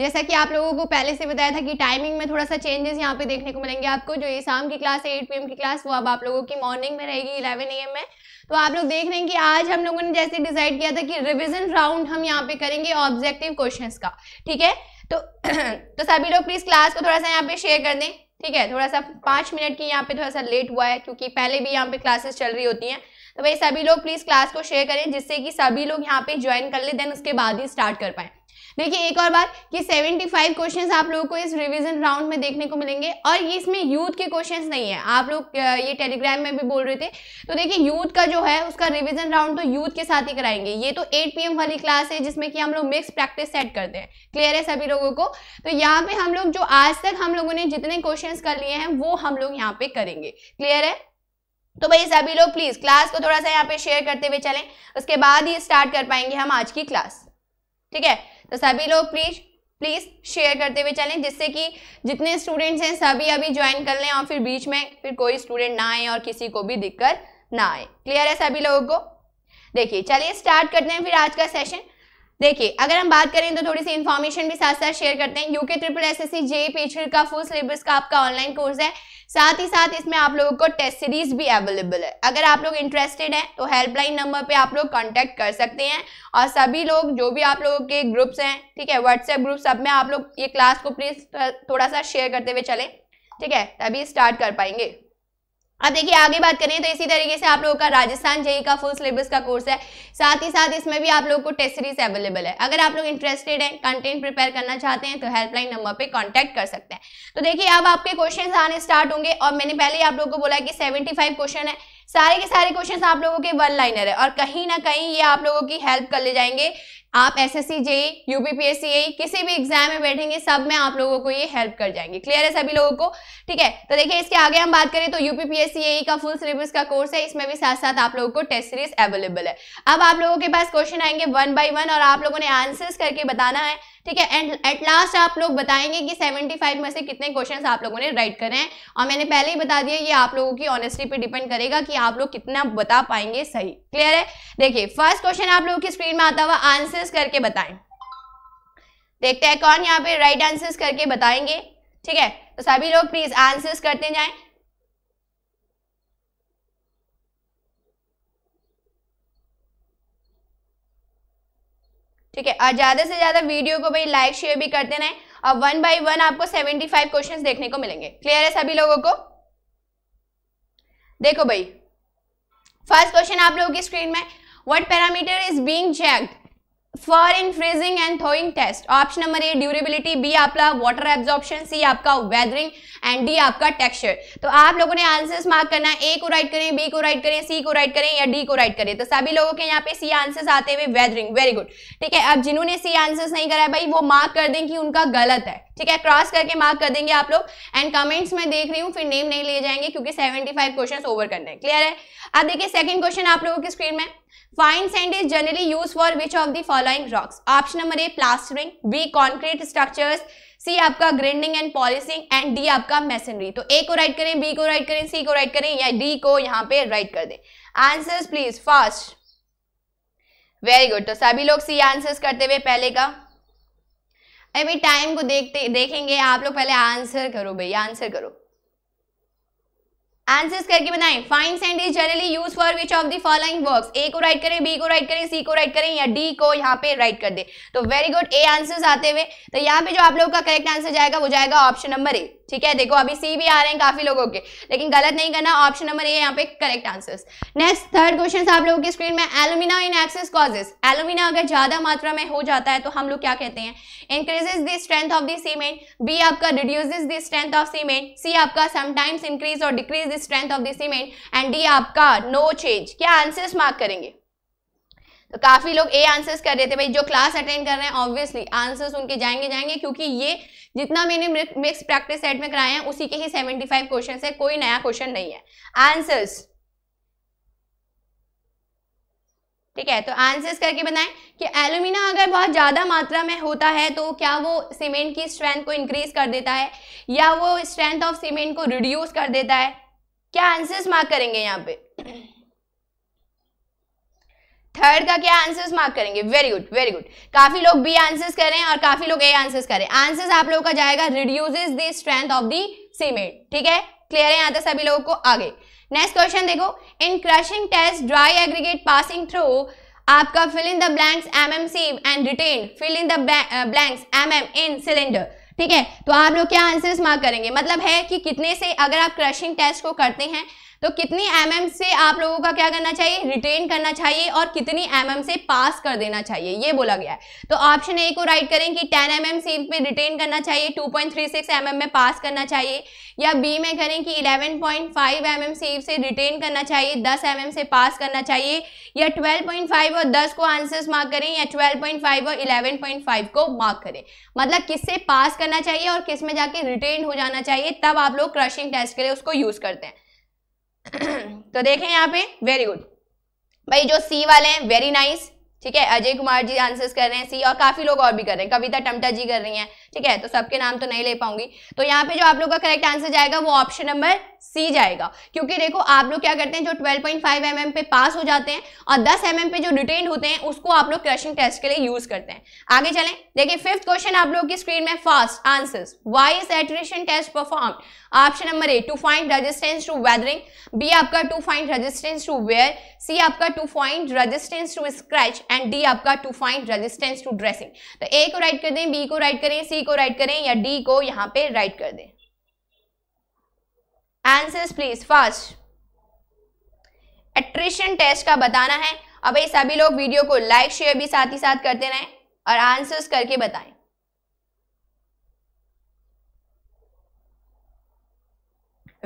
जैसा कि आप लोगों को पहले से बताया था कि टाइमिंग में थोड़ा सा चेंजेस यहाँ पे देखने को मिलेंगे आपको जो ये शाम की क्लास है एट पी की क्लास वो अब आप लोगों की मॉर्निंग में रहेगी इलेवन ए में तो आप लोग देख रहे हैं कि आज हम लोगों ने जैसे डिसाइड किया था कि रिविजन राउंड हम यहाँ पे करेंगे ऑब्जेक्टिव क्वेश्चन का ठीक है तो तो सभी लोग प्लीज क्लास को थोड़ा सा यहाँ पे शेयर कर दें ठीक है थोड़ा सा पाँच मिनट की यहाँ पे थोड़ा सा लेट हुआ है क्योंकि पहले भी यहाँ पे क्लासेस चल रही होती हैं तो भाई सभी लोग प्लीज क्लास को शेयर करें जिससे कि सभी लोग यहाँ पे ज्वाइन कर लें देन उसके बाद ही स्टार्ट कर पाए देखिए एक और बार कि 75 क्वेश्चंस आप लोगों को इस रिवीजन राउंड में देखने को मिलेंगे और ये इसमें यूथ के क्वेश्चंस नहीं है आप लोग ये टेलीग्राम में भी बोल रहे थे तो देखिए यूथ का जो है उसका रिविजन राउंड तो यूथ के साथ ही कराएंगे ये तो एट पी वाली क्लास है जिसमें कि हम लोग मिक्स प्रैक्टिस सेट करते हैं क्लियर है सभी लोगों को तो यहाँ पे हम लोग जो आज तक हम लोगों ने जितने क्वेश्चन कर लिए हैं वो हम लोग यहाँ पे करेंगे क्लियर है तो भाई सभी लोग प्लीज क्लास को थोड़ा सा यहाँ पे शेयर करते हुए चले उसके बाद ही स्टार्ट कर पाएंगे हम आज की क्लास ठीक है तो सभी लोग प्लीज प्लीज़ शेयर करते हुए चलें जिससे कि जितने स्टूडेंट्स हैं सभी अभी ज्वाइन कर लें और फिर बीच में फिर कोई स्टूडेंट ना आए और किसी को भी दिक्कत ना आए क्लियर है सभी लोगों को देखिए चलिए स्टार्ट करते हैं फिर आज का सेशन देखिए अगर हम बात करें तो थोड़ी सी इन्फॉर्मेशन भी साथ साथ शेयर करते हैं UK triple S S C J पेचर का फुल सिलेबस का आपका ऑनलाइन कोर्स है साथ ही साथ इसमें आप लोगों को टेस्ट सीरीज भी अवेलेबल है अगर आप लोग इंटरेस्टेड हैं तो हेल्पलाइन नंबर पे आप लोग कांटेक्ट कर सकते हैं और सभी लोग जो भी आप लोगों के ग्रुप्स हैं ठीक है व्हाट्सएप ग्रुप सब में आप लोग ये क्लास को प्लीज थोड़ा सा शेयर करते हुए चले ठीक है तभी स्टार्ट कर पाएंगे अब देखिए आगे बात करें तो इसी तरीके से आप लोगों का राजस्थान जेई का फुल सिलेबस का कोर्स है साथ ही साथ इसमें भी आप लोगों को टेस्ट सीरीज अवेलेबल है अगर आप लोग इंटरेस्टेड हैं कंटेंट प्रिपेयर करना चाहते हैं तो हेल्पलाइन नंबर पे कांटेक्ट कर सकते हैं तो देखिए अब आपके क्वेश्चन आने स्टार्ट होंगे और मैंने पहले ही आप लोगों को बोला कि सेवेंटी क्वेश्चन है सारे के सारे क्वेश्चन आप लोगों के वन लाइनर है और कहीं ना कहीं ये आप लोगों की हेल्प कर ले जाएंगे आप एस एस सी यूपीपीएससी किसी भी एग्जाम में बैठेंगे सब में आप लोगों को ये हेल्प कर जाएंगे क्लियर है सभी लोगों को ठीक है तो देखिए इसके आगे हम बात करें तो यूपीपीएससी का फुल सिलेबस का कोर्स है इसमें भी साथ साथ आप लोगों को टेस्ट सीरीज अवेलेबल है अब आप लोगों के पास क्वेश्चन आएंगे वन बाई वन और आप लोगों ने आंसर्स करके बताना है ठीक है एंड एट लास्ट आप लोग बताएंगे कि 75 में से कितने क्वेश्चन आप लोगों ने राइट करे हैं और मैंने पहले ही बता दिया ये आप लोगों की ऑनेस्टी पे डिपेंड करेगा कि आप लोग कितना बता पाएंगे सही क्लियर है देखिए फर्स्ट क्वेश्चन आप लोगों की स्क्रीन में आता हुआ आंसर्स करके बताएं देखते हैं कौन यहाँ पे राइट आंसर्स करके बताएंगे ठीक है तो सभी लोग प्लीज आंसर्स करते जाएं ठीक है और ज़्यादा से ज़्यादा वीडियो को भाई लाइक शेयर भी करते रहे और वन बाई वन आपको सेवेंटी फाइव क्वेश्चन देखने को मिलेंगे क्लियर है सभी लोगों को देखो भाई फर्स्ट क्वेश्चन आप लोगों की स्क्रीन में what parameter is being checked for in freezing and thawing test option number A durability B आपका वाटर एब्जॉर्प्शन सी आपका वेदरिंग एंड डी आपका टेक्सचर तो आप लोगों ने आंसर्स मार्क करना ए को राइट करें बी को राइट करें सी को राइट करें या डी को राइट करें तो सभी लोगों के यहाँ पे सी आंसर्स आते हुए वेदरिंग वेरी गुड ठीक है अब जिन्होंने सी आंसर्स नहीं करा है भाई वो मार्क कर दें कि उनका गलत है ठीक है क्रॉस करके मार्क कर देंगे आप लोग एंड कमेंट्स में देख रही हूँ फिर नेम नहीं ले जाएंगे क्योंकि 75 क्वेश्चन ओवर करने हैं क्लियर है अब देखिए सेकंड क्वेश्चन आप लोगों की स्क्रीन में fine sand is generally use for which of the following rocks option number A plastering B concrete structures C आपका grinding and polishing and D आपका मेसनरी तो ए को राइट करें बी को राइट करें सी को right करें या डी को यहाँ पे राइट कर दें answers please fast very good तो सभी लोग सी आंसर्स करते हुए पहले का अभी टाइम को देखते देखेंगे आप लोग पहले आंसर करो भैया आंसर करो आंसर्स करके बनाए fine sand is generally use for which of the following works A को राइट करें बी को राइट करें सी को राइट करें या डी को यहाँ पे राइट कर दे तो वेरी गुड ए आंसर्स आते हुए तो यहाँ पे जो आप लोगों का करेक्ट आंसर जाएगा वो जाएगा ऑप्शन नंबर ए ठीक है देखो अभी सी भी आ रहे हैं काफी लोगों के लेकिन गलत नहीं करना ऑप्शन नंबर ए यहाँ पे correct answers next third question आप लोगों की स्क्रीन में alumina in excess causes alumina अगर ज्यादा मात्रा में हो जाता है तो हम लोग क्या कहते हैं increases the strength of the cement B आपका reduces the strength of cement C आपका समटाइम्स इंक्रीज और decrease the strength of the cement and D आपका नो चेंज क्या आंसर्स मार्क करेंगे तो काफी लोग ए आंसर्स कर रहे थे भाई जो क्लास अटेंड कर रहे हैं ऑब्वियसली आंसर्स उनके जाएंगे जाएंगे क्योंकि ये जितना मैंने मिक्स प्रैक्टिस सेट में कराए हैं उसी के ही 75 क्वेश्चन है कोई नया क्वेश्चन नहीं है आंसर्स ठीक है तो आंसर्स करके बताएं कि एलुमिना अगर बहुत ज़्यादा मात्रा में होता है तो क्या वो सीमेंट की स्ट्रेंथ को इंक्रीज कर देता है या वो स्ट्रेंथ ऑफ सीमेंट को रिड्यूस कर देता है क्या आंसर्स मार्क करेंगे यहाँ पे थर्ड का क्या आंसर्स मार्क करेंगे वेरी गुड वेरी गुड काफी लोग बी आंसर्स कर रहे हैं और काफी लोग ए आंसर्स कर रहे हैं आंसर्स आप लोगों का जाएगा reduces the strength of the cement ठीक है क्लियर है यहाँ तक सभी लोगों को आगे नेक्स्ट क्वेश्चन देखो in crushing test dry aggregate passing through आपका fill in the blanks M M C and retained fill in the blanks M M in cylinder ठीक है तो आप लोग क्या आंसर्स मार्क करेंगे मतलब है कि कितने से अगर आप क्रशिंग टेस्ट को करते हैं तो कितनी एम से आप लोगों का क्या करना चाहिए रिटेन करना चाहिए और कितनी एम से पास कर देना चाहिए ये बोला गया है तो ऑप्शन ए को राइट करें कि टेन एम एम सीट पे रिटेन करना चाहिए two point three six M M में पास करना चाहिए या बी में करें कि eleven point five M M C से रिटेन करना चाहिए दस एम एम से पास करना चाहिए या ट्वेल्व पॉइंट फाइव और दस को आंसर्स मार्क करें या ट्वेल्व पॉइंट फाइव और इलेवन पॉइंट फाइव को मार्क करें मतलब किससे पास करना चाहिए और किस में जाके रिटेन हो जाना चाहिए तब आप लोग क्रशिंग टेस्ट के लिए उसको यूज़ करते हैं तो देखें यहाँ पे वेरी गुड भाई जो सी वाले हैं वेरी नाइस ठीक है अजय कुमार जी आंसर्स कर रहे हैं सी और काफी लोग और भी कर रहे हैं कविता टमटा जी कर रही हैं ठीक है तो सबके नाम तो नहीं ले पाऊंगी तो यहाँ पे जो आप लोग का करेक्ट आंसर जाएगा वो ऑप्शन नंबर सी जाएगा क्योंकि देखो आप लोग क्या करते हैं जो 12.5 पॉइंट mm पे पास हो जाते हैं और 10 एमएम mm पे जो रिटेन होते हैं उसको आप लोग क्रशिंग टेस्ट के लिए यूज करते हैं आगे चलें देखिए फिफ्थ क्वेश्चन आप लोग की स्क्रीन में fast answers why is attrition test perform option number A to find resistance to weathering B आपका to find resistance to wear C आपका to find resistance to scratch and D आपका to find resistance to dressing तो A को right कर दें B को right करें C को राइट करें या डी को यहाँ पे राइट कर दें answers please first attrition test का बताना है अब ये सभी लोग वीडियो को लाइक शेयर भी साथ ही साथ करते रहें और आंसर्स करके बताएं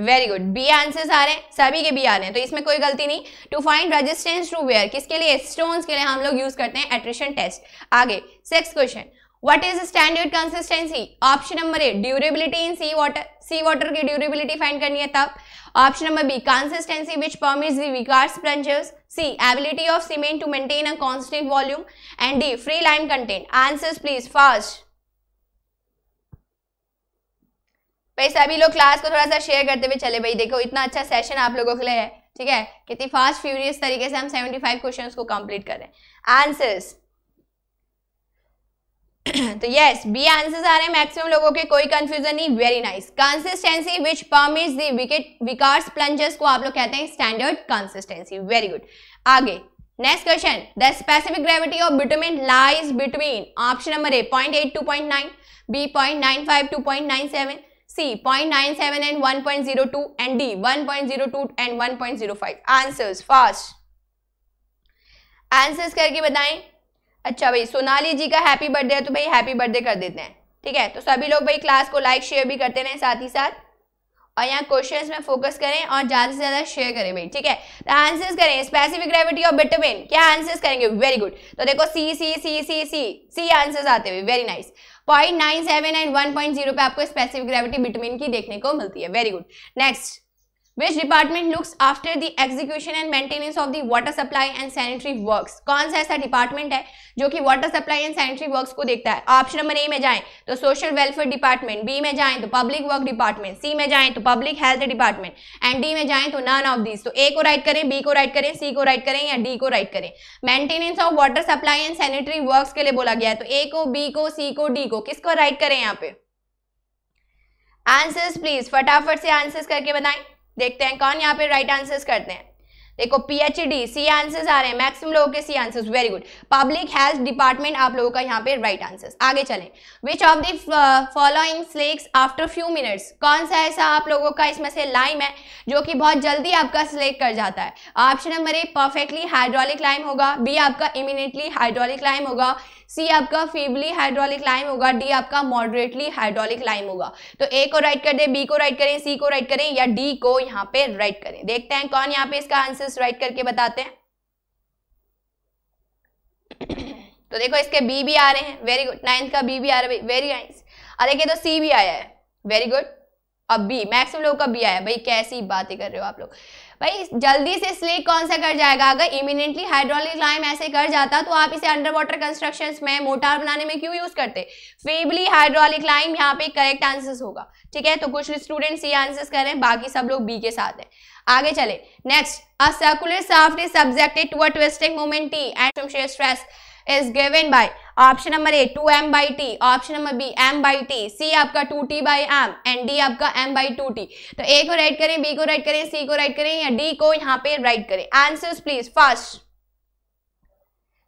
वेरी गुड बी आंसर्स आ रहे हैं सभी के बी आ रहे हैं तो इसमें कोई गलती नहीं to find resistance to wear किसके लिए स्टोन्स के लिए हम लोग यूज करते हैं एट्रिशन टेस्ट आगे six question what is standard consistency option number A durability in sea water sea water की ड्यूरेबिलिटी फाइंड करनी है तब option number B consistency which permits the Vicat sponges C ability of cement to maintain a constant volume and D free lime content answers please fast भाई सभी लोग class को थोड़ा सा शेयर करते हुए चले भाई देखो इतना अच्छा सेशन आप लोगों के लिए है ठीक है कितनी फास्ट फ्यूरियस तरीके से हम 75 क्वेश्चंस को कंप्लीट कर हैं आंसर्स तो यस बी आंसर्स आ रहे हैं मैक्सिमम लोगों के कोई कंफ्यूजन नहीं very nice consistency which permits the Vicat Vicat's plungers को आप लोग कहते हैं स्टैंडर्ड कंसिस्टेंसी वेरी गुड आगे next question the specific gravity of bitumen lies between option number A point eight to point nine B point nine five to point nine seven C point nine seven and one point zero two and D one point zero two and one point zero five answers fast answers करके बताएं अच्छा भाई सोनाली जी का happy birthday है तो भाई happy birthday कर देते हैं ठीक है तो सभी लोग भाई क्लास को लाइक शेयर भी करते रहें साथ ही साथ और यहाँ क्वेश्चन में फोकस करें और ज़्यादा से ज़्यादा शेयर करें भाई ठीक है तो आंसर्स करें स्पेसिफिक ग्रेविटी और बिटमिन क्या आंसर्स करेंगे वेरी गुड तो देखो सी सी सी सी सी सी आंसर्स आते हुए very nice point nine seven and one point zero पे आपको स्पेसिफिक ग्रेविटी बिटमिन की देखने को मिलती है very good next which department looks after the execution and maintenance of the water supply and sanitary works कौन सा ऐसा डिपार्टमेंट है जो कि water supply and sanitary works को देखता है ऑप्शन नंबर ए में जाएं तो सोशल welfare डिपार्टमेंट बी में जाएं तो पब्लिक वर्क डिपार्टमेंट सी में जाएं तो public health department and D में जाएं तो none of these. तो ए को राइट करें बी को राइट करें सी को राइट करें या डी को राइट करें Maintenance of water supply and sanitary work के लिए बोला गया है तो ए को बी को सी को डी को किसको राइट करें यहाँ पे आंसर्स प्लीज फटाफट से आंसर्स करके बताएं देखते हैं कौन यहाँ पे राइट आंसर्स करते हैं देखो पीएचडी सी आंसर्स आ रहे हैं मैक्सिमम लोगों के C answers very good public health department आप लोगों का यहाँ पे राइट right आंसर्स आगे चलें which of the following slakes after few minutes कौन सा ऐसा आप लोगों का इसमें से लाइम है जो कि बहुत जल्दी आपका स्लेक कर जाता है option number A perfectly hydraulic lime होगा बी आपका इमिनेटली हाइड्रोलिक लाइम होगा सी आपका फीबली हाइड्रोलिक लाइम होगा डी आपका मॉडरेटली हाइड्रोलिक लाइम होगा तो ए को राइट कर दे बी को राइट करें सी को राइट करें या डी को यहाँ पे राइट करें देखते हैं कौन यहाँ पे इसका आंसर राइट करके बताते हैं तो देखो इसके बी भी आ रहे हैं वेरी गुड नाइन्थ का बी भी आ रहा है वेरी नाइस और देखिए तो सी भी आया है वेरी गुड अब बी मैक्सिमम लोगों का बी आया है भाई कैसी बातें कर रहे हो आप लोग भाई जल्दी से स्लिक कौन सा कर जाएगा अगर इमिनेंटली हाइड्रोलिक लाइम ऐसे कर जाता तो आप इसे अंडर वाटर कंस्ट्रक्शन में मोटार बनाने में क्यों यूज करते फेबली हाइड्रोलिक लाइम यहाँ पे करेक्ट आंसर होगा ठीक है तो कुछ स्टूडेंट ये आंसर करें बाकी सब लोग बी के साथ है आगे चले next a circular shaft is subjected to a twisting moment T and stress is given by option number A two M by T option number B M by T C आपका two T by M and D आपका M by two T तो A को right करें B को right करें C को right करें या डी को यहाँ पे राइट करें आंसर प्लीज फास्ट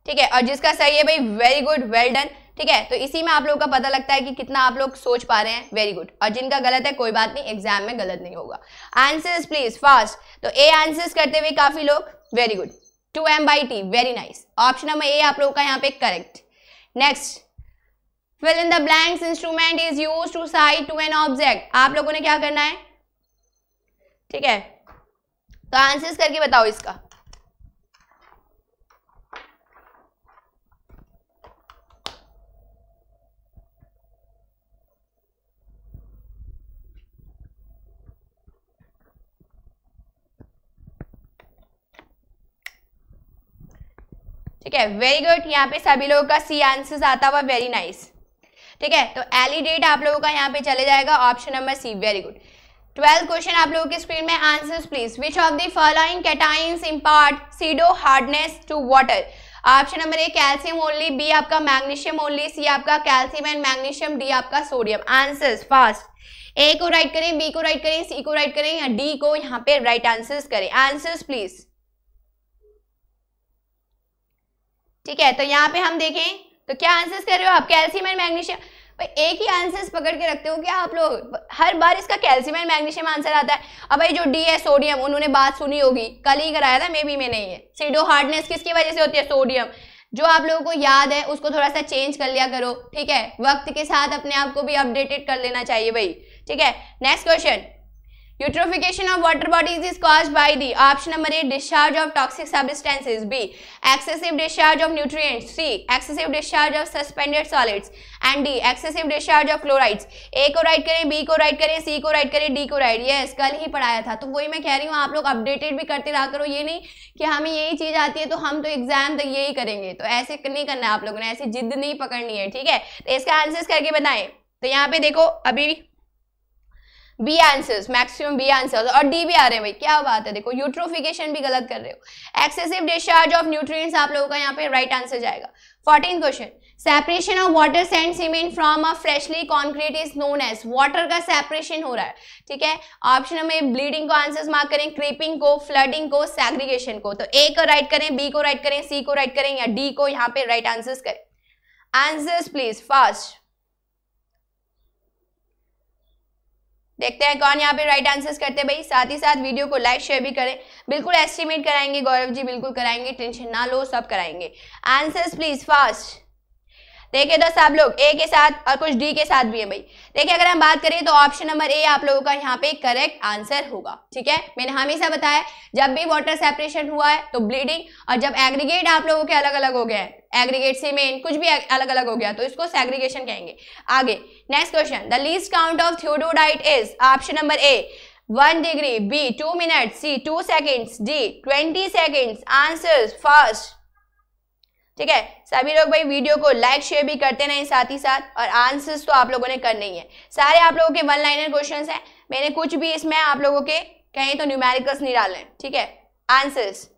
ठीक है और जिसका सही है भाई वेरी गुड वेल डन ठीक है तो इसी में आप लोगों का पता लगता है कि कितना आप लोग सोच पा रहे हैं वेरी गुड और जिनका गलत है कोई बात नहीं एग्जाम में गलत नहीं होगा आंसर्स प्लीज फास्ट तो ए आंसर्स करते हुए काफी लोग very good two M by T very nice option number A आप लोगों का यहाँ पे correct next fill in the blanks instrument is use to sight to an object आप लोगों ने क्या करना है ठीक है तो आंसर्स करके बताओ इसका ठीक है वेरी गुड यहाँ पे सभी लोगों का सी आंसर आता हुआ वेरी नाइस ठीक है तो एलिडेट आप लोगों का यहाँ पे चले जाएगा option number C very good twelfth question आप लोगों की स्क्रीन में answers please which of the following cations impart pseudo hardness to water option number A calcium only B आपका मैग्नीशियम ओनली सी आपका कैल्शियम एंड मैग्नीशियम डी आपका sodium answers fast A को right करें B को right करें C को right करें या डी को यहाँ पे राइट आंसर्स करें आंसर्स प्लीज़ ठीक है तो यहाँ पे हम देखें तो क्या आंसर्स कर रहे हो आप कैल्शियम एंड मैग्नीशियम भाई एक ही आंसर्स पकड़ के रखते हो क्या आप लोग हर बार इसका कैल्शियम एंड मैग्नीशियम आंसर आता है अब भाई जो डी है सोडियम उन्होंने बात सुनी होगी कल ही कराया था मे बी में नहीं है सीडो हार्डनेस किसकी वजह से होती है सोडियम जो आप लोगों को याद है उसको थोड़ा सा चेंज कर लिया करो ठीक है वक्त के साथ अपने आप को भी अपडेटेड कर लेना चाहिए भाई ठीक है next question eutrophication of water bodies is cause by the option number A discharge of toxic substances B excessive discharge of nutrients, C excessive discharge of suspended solids and D excessive discharge of chlorides A को right करें B को right करें C को right करें D को right ये कल ही पढ़ाया था तो वही मैं कह रही हूँ आप लोग अपडेटेड भी करते रहा करो ये नहीं कि हमें यही चीज आती है तो हम तो एग्जाम तक तो यही करेंगे तो ऐसे नहीं करना आप लोगों ने ऐसी जिद नहीं पकड़नी है ठीक है तो इसका आंसर करके बताएं तो यहाँ पे देखो अभी भी B answers maximum B answers और डी भी आ रहे हैं भाई क्या बात है देखो यूट्रोफिकेशन भी गलत कर रहे हो एक्सेसिव डिस्चार्ज ऑफ न्यूट्रिएंट्स आप लोगों का यहाँ पे राइट आंसर जाएगा fourteen question separation of water sand cement from a freshly concrete is known as water का सेपरेशन हो रहा है ठीक है ऑप्शन हमें ब्लीडिंग को आंसर मार्क करें क्रीपिंग को फ्लडिंग को सैग्रीगेशन को तो ए को राइट करें बी को राइट करें सी को राइट करें या डी को यहाँ पे राइट आंसर करें आंसर्स प्लीज फास्ट देखते हैं कौन यहाँ पे राइट आंसर्स करते हैं भाई साथ ही साथ वीडियो को लाइक शेयर भी करें बिल्कुल एस्टिमेट कराएंगे गौरव जी बिल्कुल कराएंगे टेंशन ना लो सब कराएंगे आंसर्स प्लीज फास्ट देखिए दस आप लोग ए के साथ और कुछ डी के साथ भी है भाई देखिए अगर हम बात करें तो ऑप्शन नंबर ए आप लोगों का यहाँ पे करेक्ट आंसर होगा ठीक है मैंने हमेशा बताया जब भी वाटर सेपरेशन हुआ है तो ब्लीडिंग और जब एग्रीगेट आप लोगों के अलग अलग हो गया है एग्रीगेट सीमेंट कुछ भी अलग अलग हो गया तो इसको सेग्रीगेशन कहेंगे आगे next question the least count of थियोडोडाइट is option number A one degree B two minute C two seconds D twenty seconds answer first ठीक है सभी लोग भाई वीडियो को लाइक शेयर भी करते रहें साथ ही साथ और आंसर्स तो आप लोगों ने करने ही है सारे आप लोगों के वन लाइनर क्वेश्चन हैं मैंने कुछ भी इसमें आप लोगों के कहें तो न्यूमेरिकल्स नहीं डाले ठीक है आंसर्स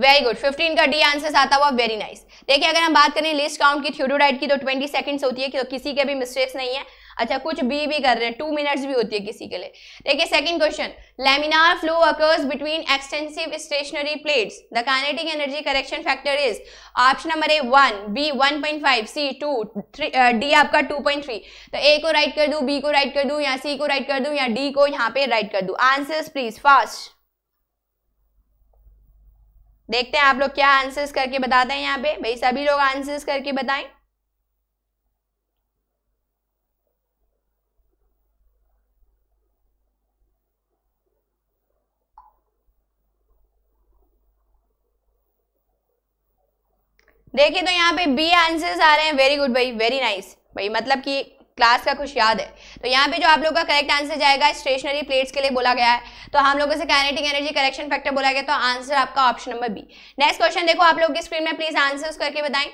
वेरी गुड 15 का डी आंसर आता हुआ वेरी नाइस देखिए अगर हम बात करें लिस्ट काउंट की थियोडोडाइट की तो 20 सेकंड्स होती है कि तो किसी के भी मिस्टेक्स नहीं है अच्छा कुछ बी भी कर रहे हैं टू मिनट्स भी होती है किसी के लिए देखिए second question laminar flow occurs between extensive stationary plates the kinetic energy correction factor is option number A one B one point five C two three D आपका टू पॉइंट थ्री तो A को right कर दूँ B को right कर दूँ या सी को राइट कर दूँ या डी को यहाँ पे राइट कर दूँ आंसर्स प्लीज फास्ट देखते हैं आप लोग क्या आंसर्स करके बताते हैं यहाँ पे भाई सभी लोग आंसर्स करके बताएं देखिए तो यहाँ पे बी आंसर्स आ रहे हैं वेरी गुड भाई वेरी नाइस भाई मतलब कि क्लास का कुछ याद है तो यहाँ पे जो आप लोग का करेक्ट आंसर जाएगा स्टेशनरी प्लेट्स के लिए बोला गया है तो हम लोगों से कैनेटिक एनर्जी करेक्शन फैक्टर बोला गया तो आंसर आपका option number B next question देखो आप लोग की स्क्रीन में प्लीज आंसर करके बताएं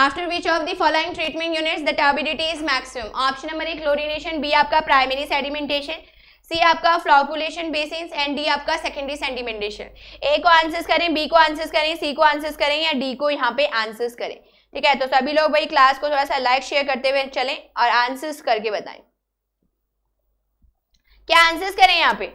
After which of the following treatment units the turbidity is maximum? Option number A chlorination B आपका primary sedimentation, सी आपका फ्लॉपुलेशन बेसिन एंड डी आपका सेकेंडरी सेंटिमेंटेशन ए को आंसर्स करें बी को answers करें C को आंसर्स करें या डी को यहाँ पे आंसर्स करें ठीक है तो सभी लोग भाई क्लास को थोड़ा सा लाइक शेयर करते हुए चलें और आंसर्स करके बताएं क्या आंसर्स करें यहाँ पे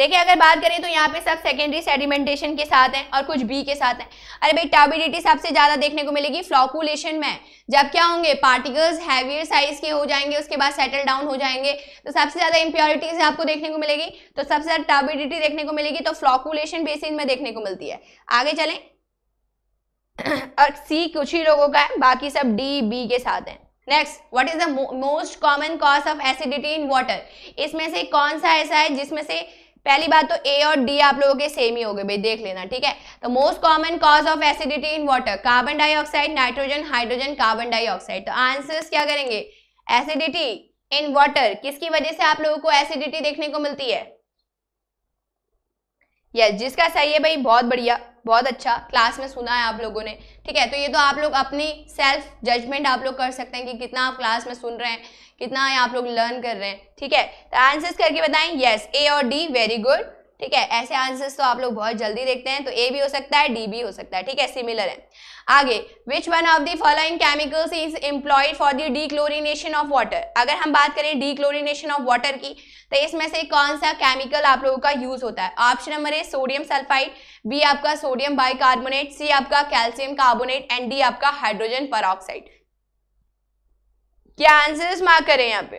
देखिए अगर बात करें तो यहाँ पे सब सेकेंडरी सेडिमेंटेशन के साथ हैं और कुछ बी के साथ हैं अरे भाई टर्बिडिटी सबसे ज्यादा देखने को मिलेगी फ्लॉकुलेशन में जब क्या होंगे पार्टिकल्स हैवियर साइज के हो जाएंगे उसके बाद सेटल डाउन हो जाएंगे तो सबसे ज्यादा इंप्योरिटीज आपको देखने को मिलेगी तो सबसे ज्यादा टर्बिडिटी देखने को मिलेगी तो फ्लॉकुलेशन बेसिन में देखने को मिलती है आगे चलें और सी कुछ ही लोगों का है बाकी सब डी बी के साथ है next what is the most common cause of acidity in water इसमें से कौन सा ऐसा है जिसमें से पहली बात तो ए और डी आप लोगों के सेम ही हो गए भाई देख लेना ठीक है तो most common cause of acidity in water carbon dioxide nitrogen hydrogen carbon dioxide तो आंसर्स क्या करेंगे एसिडिटी इन वाटर किसकी वजह से आप लोगों को एसिडिटी देखने को मिलती है यस yes, जिसका सही है भाई बहुत बढ़िया बहुत अच्छा क्लास में सुना है आप लोगों ने ठीक है तो ये तो आप लोग अपनी सेल्फ जजमेंट आप लोग कर सकते हैं कि कितना आप क्लास में सुन रहे हैं कितना है आप लोग लर्न कर रहे हैं ठीक है तो आंसर्स करके बताएं यस ए और डी वेरी गुड ठीक है ऐसे आंसर्स तो आप लोग बहुत जल्दी देखते हैं तो ए भी हो सकता है डी भी हो सकता है ठीक है सिमिलर है आगे which one of the following chemicals is employed for the dechlorination of water अगर हम बात करें डीक्लोरिनेशन ऑफ वाटर की तो इसमें से कौन सा केमिकल आप लोगों का यूज होता है option number A sodium sulphide B आपका सोडियम बाइकार्बोनेट सी आपका कैल्शियम कार्बोनेट एंड डी आपका हाइड्रोजन पर क्या आंसर्स मार्क करें यहाँ पे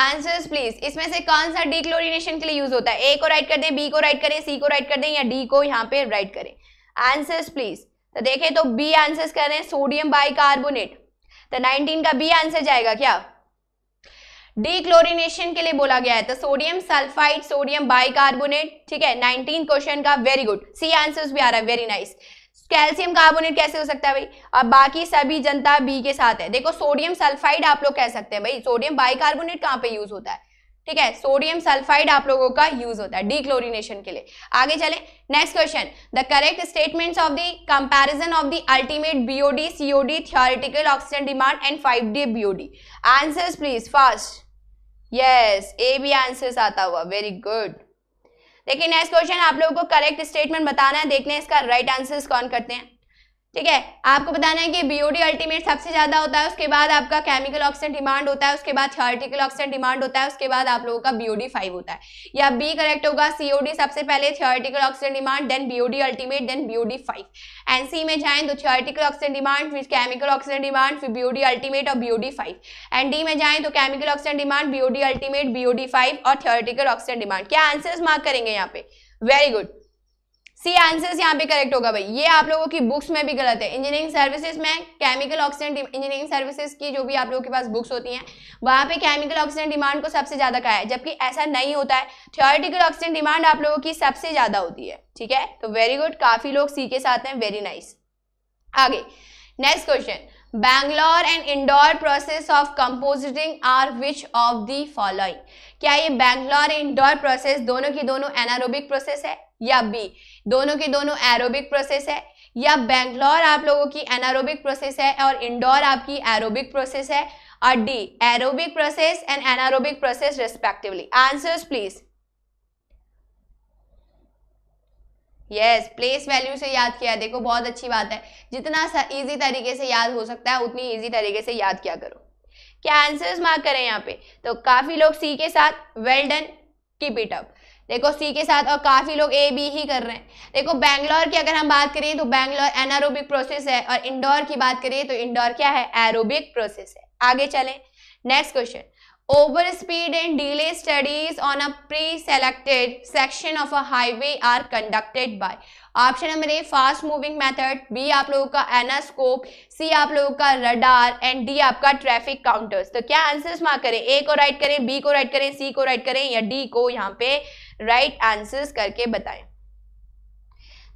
आंसर्स प्लीज इसमें से कौन सा डीक्लोरिनेशन के लिए यूज होता है ए को राइट कर दें बी को राइट करें सी को राइट कर दें या डी को यहाँ पे राइट करें आंसर्स प्लीज तो देखें तो बी आंसर्स कर रहे हैं सोडियम बाइकार्बोनेट तो 19 का बी आंसर जाएगा क्या डीक्लोरिनेशन के लिए बोला गया है तो सोडियम सल्फाइड सोडियम बाइकार्बोनेट ठीक है नाइनटीन क्वेश्चन का वेरी गुड सी आंसर भी आ रहा है वेरी नाइस कैल्शियम कार्बोनेट कैसे हो सकता है भाई अब बाकी सभी जनता बी के साथ है देखो सोडियम सल्फाइड आप लोग कह सकते हैं भाई सोडियम बाइकार्बोनेट कहाँ पे यूज होता है ठीक है सोडियम सल्फाइड आप लोगों का यूज होता है डीक्लोरिनेशन के लिए आगे चले next question the correct statements of the comparison of the ultimate BOD COD theoretical oxygen demand and five D BOD answers please fast yes A भी आंसर आता हुआ वेरी गुड देखिए नेक्स्ट क्वेश्चन आप लोगों को करेक्ट स्टेटमेंट बताना है देखने इसका राइट right आंसर कौन करते हैं ठीक है आपको बताना है कि बीओडी अल्टीमेट सबसे ज्यादा होता है उसके बाद आपका केमिकल ऑक्सीजन डिमांड होता है उसके बाद थियोरटिकल ऑक्सीजन डिमांड होता है उसके बाद आप लोगों का बीओडी फाइव होता है या बी करेक्ट होगा सीओडी सबसे पहले theoretical oxygen demand then BOD ultimate then BOD five and C में जाए तो थियोरटिकल ऑक्सीजन डिमांड फिर केमिकल ऑक्सीजन डिमांड फिर बीओडी अल्टीमेट और बीओडी फाइव एंड डी में जाए तो chemical oxygen demand BOD ultimate BOD five और थियोरटिकल ऑक्सीजन डिमांड क्या आंसर मार्क करेंगे यहाँ पे वेरी गुड सी आंसर्स यहाँ पे करेक्ट होगा भाई ये आप लोगों की बुक्स में भी गलत है इंजीनियरिंग सर्विसेज में केमिकल ऑक्सीजन इंजीनियरिंग सर्विसेज की जो भी आप लोगों के पास बुक्स होती हैं वहाँ पे केमिकल ऑक्सीजन डिमांड को सबसे ज़्यादा कहा है जबकि ऐसा नहीं होता है थियोरिटिकल ऑक्सीजन डिमांड आप लोगों की सबसे ज़्यादा होती है ठीक है तो वेरी गुड काफ़ी लोग सी के साथ हैं वेरी नाइस आगे next question Bangalore and Indore process of composting are which of the following क्या ये बैंगलोर एंड इंडोर प्रोसेस दोनों की दोनों एनारोबिक प्रोसेस है या बी दोनों के दोनों एरोबिक प्रोसेस है या बैंगलोर आप लोगों की एनारोबिक प्रोसेस है और इंडोर आपकी एरोबिक प्रोसेस है और D aerobic process and anaerobic process respectively answers please yes place value से याद किया देखो बहुत अच्छी बात है जितना इजी तरीके से याद हो सकता है उतनी इजी तरीके से याद किया करो क्या आंसर्स मार्क करें यहाँ पे तो काफी लोग सी के साथ well done keep it up देखो सी के साथ और काफ़ी लोग ए बी ही कर रहे हैं देखो बैंगलोर की अगर हम बात करें तो बैंगलोर एनारोबिक प्रोसेस है और इंडोर की बात करें तो इंडोर क्या है एरोबिक प्रोसेस है आगे चलें next question over speed and delay studies on a pre selected section of a highway are conducted by option number A fast moving method B आप लोगों का एनास्कोप सी आप लोगों का रडार एंड डी आपका ट्रैफिक काउंटर्स तो क्या answers mark करें ए को राइट करें बी को राइट करें सी को राइट करें या डी को यहाँ पे राइट आंसर्स करके बताएं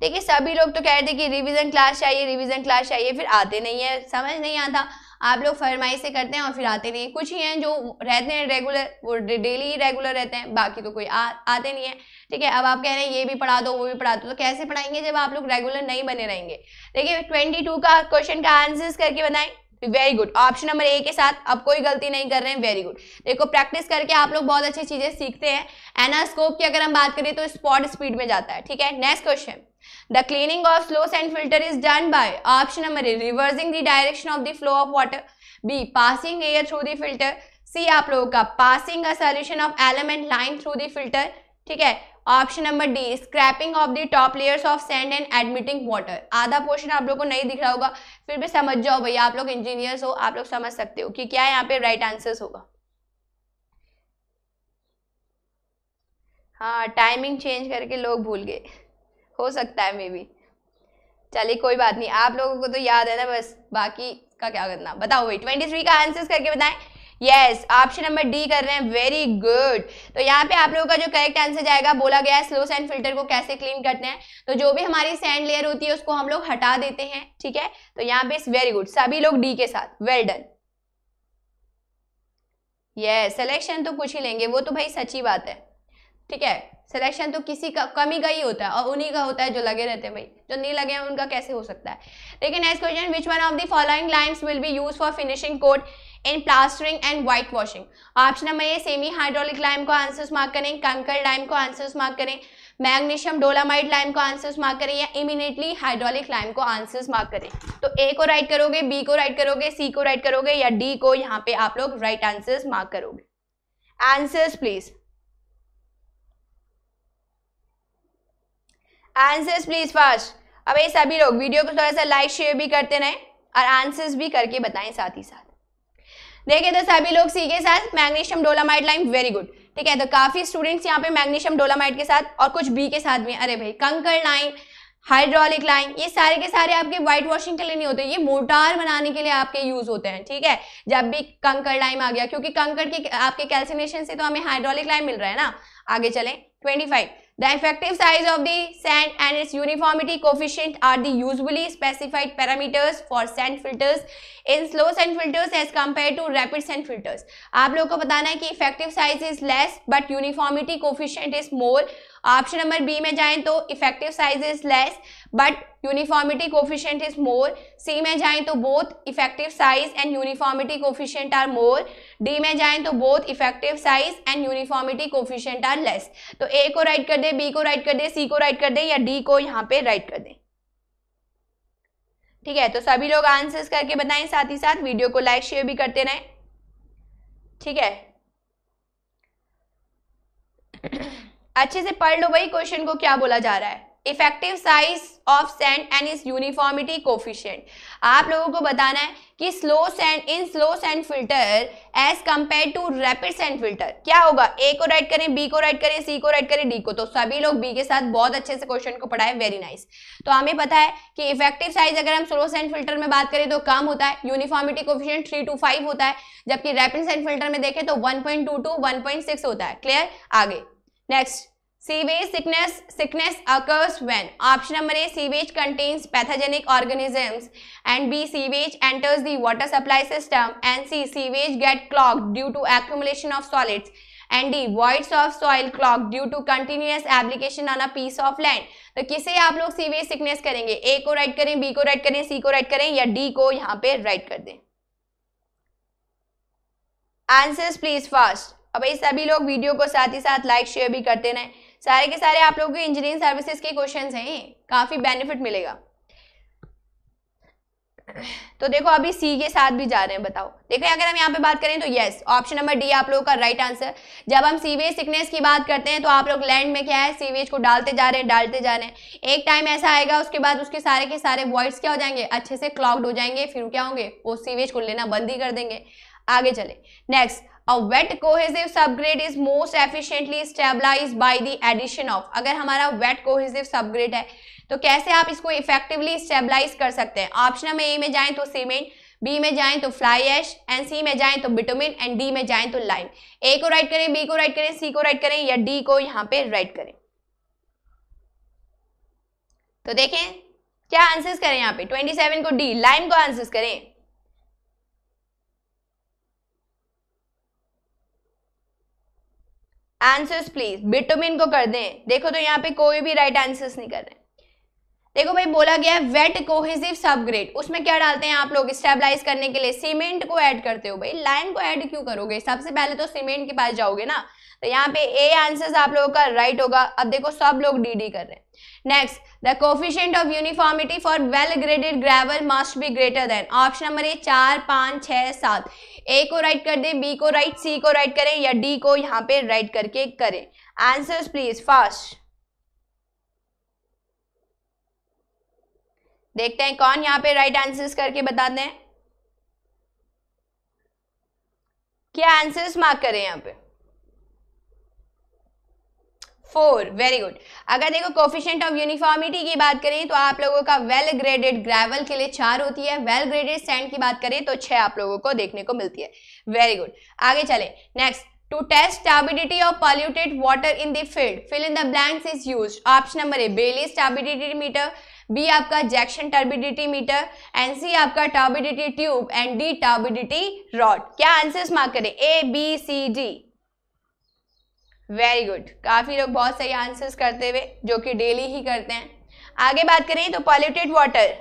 देखिए सभी लोग तो कह रहे थे कि रिवीजन क्लास चाहिए रिवीजन क्लास चाहिए फिर आते नहीं है समझ नहीं आता आप लोग फरमाइश से करते हैं और फिर आते नहीं कुछ ही हैं जो रहते हैं रेगुलर वो डेली रेगुलर रहते हैं बाकी तो कोई आ, आते नहीं है ठीक है अब आप कह रहे हैं ये भी पढ़ा दो वो भी पढ़ा दो तो कैसे पढ़ाएंगे जब आप लोग रेगुलर नहीं बने रहेंगे देखिए ट्वेंटी का क्वेश्चन का आंसर्स करके बताएं very good option number A के साथ अब कोई गलती नहीं कर रहे हैं वेरी गुड देखो प्रैक्टिस करके आप लोग बहुत अच्छी चीजें सीखते हैं एनास्कोप की अगर हम बात करें तो स्पॉट स्पीड में जाता है ठीक है next question the cleaning of slow sand filter is done by option number A reversing the direction of the flow of water B passing air through the filter C आप लोगों का passing a solution of element line through the filter ठीक है option number D scraping of the top layers of sand and admitting water आधा portion आप लोग को नहीं दिख रहा होगा फिर भी समझ जाओ भैया आप लोग इंजीनियर्स हो आप लोग समझ सकते हो कि क्या यहाँ पे राइट right आंसर होगा हाँ टाइमिंग चेंज करके लोग भूल गए हो सकता है मे बी चलिए कोई बात नहीं आप लोगों को तो याद है ना बस बाकी का क्या करना बताओ भाई ट्वेंटी थ्री का आंसर करके बताएं यस ऑप्शन नंबर डी कर रहे हैं वेरी गुड तो यहाँ पे आप लोगों का जो करेक्ट आंसर जाएगा बोला गया है स्लो सैंड फिल्टर को कैसे क्लीन करते हैं तो जो भी हमारी सैंड लेयर होती है उसको हम लोग हटा देते हैं ठीक है तो यहाँ पे वेरी गुड सभी लोग डी के साथ वेल डन ये सिलेक्शन तो कुछ ही लेंगे वो तो भाई सच्ची बात है ठीक है सिलेक्शन तो किसी का कमी का ही होता है और उन्हीं का होता है जो लगे रहते हैं भाई जो नहीं लगे हैं उनका कैसे हो सकता है लेकिन next question which one of the following lines will be use for finishing coat in plastering and white washing option number A semi hydraulic lime को आंसर्स मार्क करें कंकर लाइम को आंसर्स मार्क करें मैग्नीशियम डोलामाइड लाइम को answers mark करें या eminently hydraulic lime को answers mark करें तो ए को राइट करोगे बी को राइट करोगे सी को राइट करोगे या डी को यहाँ पे आप लोग राइट आंसर्स मार्क करोगे answers please answers please fast अब ये सभी लोग वीडियो को थोड़ा सा लाइक शेयर भी करते रहें और आंसर्स भी करके बताएं साथ ही साथ देखे तो सभी लोग सी के साथ magnesium dolomite lime very good ठीक है तो काफी स्टूडेंट्स यहाँ पे मैग्नीशियम डोलामाइट के साथ और कुछ बी के साथ भी अरे भाई कंकर लाइन हाइड्रोलिक लाइन ये सारे के सारे आपके व्हाइट वॉशिंग के लिए नहीं होते ये मोटार बनाने के लिए आपके यूज होते हैं ठीक है जब भी कंकर लाइम आ गया क्योंकि कंकर के आपके कैल्सिनेशन से तो हमें हाइड्रोलिक लाइम मिल रहा है ना आगे चले twenty five The effective size of the sand and its uniformity coefficient are the usually specified parameters for sand filters in slow sand filters as compared to rapid sand filters. आप लोगों को बताना है कि effective size is less but uniformity coefficient is more option number B में जाएं तो effective size is less but uniformity coefficient is more C में जाएं तो both effective size and uniformity coefficient are more D में जाएं तो both effective size and uniformity coefficient are less तो ए को राइट कर दे बी को राइट कर दे सी को राइट कर दे या डी को यहाँ पे राइट कर दे ठीक है तो सभी लोग आंसर्स करके बताएं साथ ही साथ वीडियो को लाइक शेयर भी करते रहें ठीक है अच्छे से पढ़ लो भाई क्वेश्चन को क्या बोला जा रहा है effective size of sand and is uniformity coefficient आप लोगों को बताना है कि slow sand in slow sand filter as compare to rapid sand filter क्या होगा ए को राइट करें बी को राइट करें सी को राइट करें डी को तो सभी लोग बी के साथ बहुत अच्छे से क्वेश्चन को पढ़ाए वेरी नाइस तो हमें पता है कि इफेक्टिव साइज अगर हम स्लो सैंड फिल्टर में बात करें तो कम होता है uniformity coefficient three to five होता है जबकि रैपिड सैंड फिल्टर में देखें तो one point two to one point six होता है क्लियर आगे next sewage sickness sickness occurs when option number A sewage contains pathogenic organisms and B sewage enters the water supply system and C sewage get clog due to accumulation of solids and D voids of soil clog due to continuous application on a piece of land तो किसे आप लोग sewage sickness करेंगे ए को right करें B को right करें C को राइट करें या डी को यहाँ पे राइट कर दें आंसर्स प्लीज फर्स्ट और भाई सभी लोग वीडियो को साथ ही साथ लाइक शेयर भी करते रहें सारे के सारे आप लोगों के इंजीनियरिंग सर्विसेज के क्वेश्चन हैं काफ़ी बेनिफिट मिलेगा तो देखो अभी सी के साथ भी जा रहे हैं बताओ देखो अगर हम यहाँ पे बात करें तो यस ऑप्शन नंबर डी आप लोगों का राइट आंसर जब हम सीवेज सिकनेस की बात करते हैं तो आप लोग लैंड में क्या है सीवेज को डालते जा रहे हैं डालते जा रहे हैं एक टाइम ऐसा आएगा उसके बाद उसके सारे के सारे वॉइड्स क्या हो जाएंगे अच्छे से क्लॉक्ड हो जाएंगे फिर क्या होंगे वो सीवेज को लेना बंद ही कर देंगे आगे चले next A wet cohesive subgrade is most efficiently stabilized by the addition of. अगर हमारा wet cohesive subgrade है तो कैसे आप इसको effectively stabilize कर सकते हैं ऑप्शन A में जाएं तो सीमेंट B में जाएं तो fly ash, एंड C में जाएं तो bitumen, एंड D में जाएं तो lime. A को write करें B को write करें C को write करें या D को यहाँ पे write करें तो देखें क्या आंसर्स करें यहाँ पे 27 को डी लाइन को आंसर्स करें आंसर्स प्लीज बिटोमिन को कर दें देखो तो यहाँ पे कोई भी राइट right आंसर्स नहीं कर रहे देखो भाई बोला गया है वेट कोहेसिव सबग्रेड उसमें क्या डालते हैं आप लोग स्टेबलाइज करने के लिए सीमेंट को ऐड करते हो भाई लाइन को ऐड क्यों करोगे सबसे पहले तो सीमेंट के पास जाओगे ना तो यहाँ पे ए आंसर आप लोगों का राइट होगा अब देखो सब लोग डी डी कर रहे हैं next the coefficient of uniformity for well graded gravel must be greater than option number A चार पाँच छः सात ए को राइट कर दें बी को राइट सी को राइट करें या डी को यहाँ पे राइट करके करें आंसर्स प्लीज फास्ट देखते हैं कौन यहाँ पे राइट आंसर्स करके बताते हैं क्या आंसर्स मार्क करें यहाँ पे फोर वेरी गुड अगर देखो कोफिशेंट ऑफ यूनिफॉर्मिटी की बात करें तो आप लोगों का वेल ग्रेडेड ग्रेवल के लिए चार होती है वेल ग्रेडेड सैंड की बात करें तो छह आप लोगों को देखने को मिलती है वेरी गुड आगे चले next to test turbidity of polluted water in the field fill in the blanks is used option number a bailey's turbidity meter b आपका Jackson turbidity meter and C आपका turbidity tube and D turbidity rod क्या answers mark करें A B C D very good काफ़ी लोग बहुत सही answers करते हुए जो कि डेली ही करते हैं आगे बात करें तो पॉल्यूटेड वाटर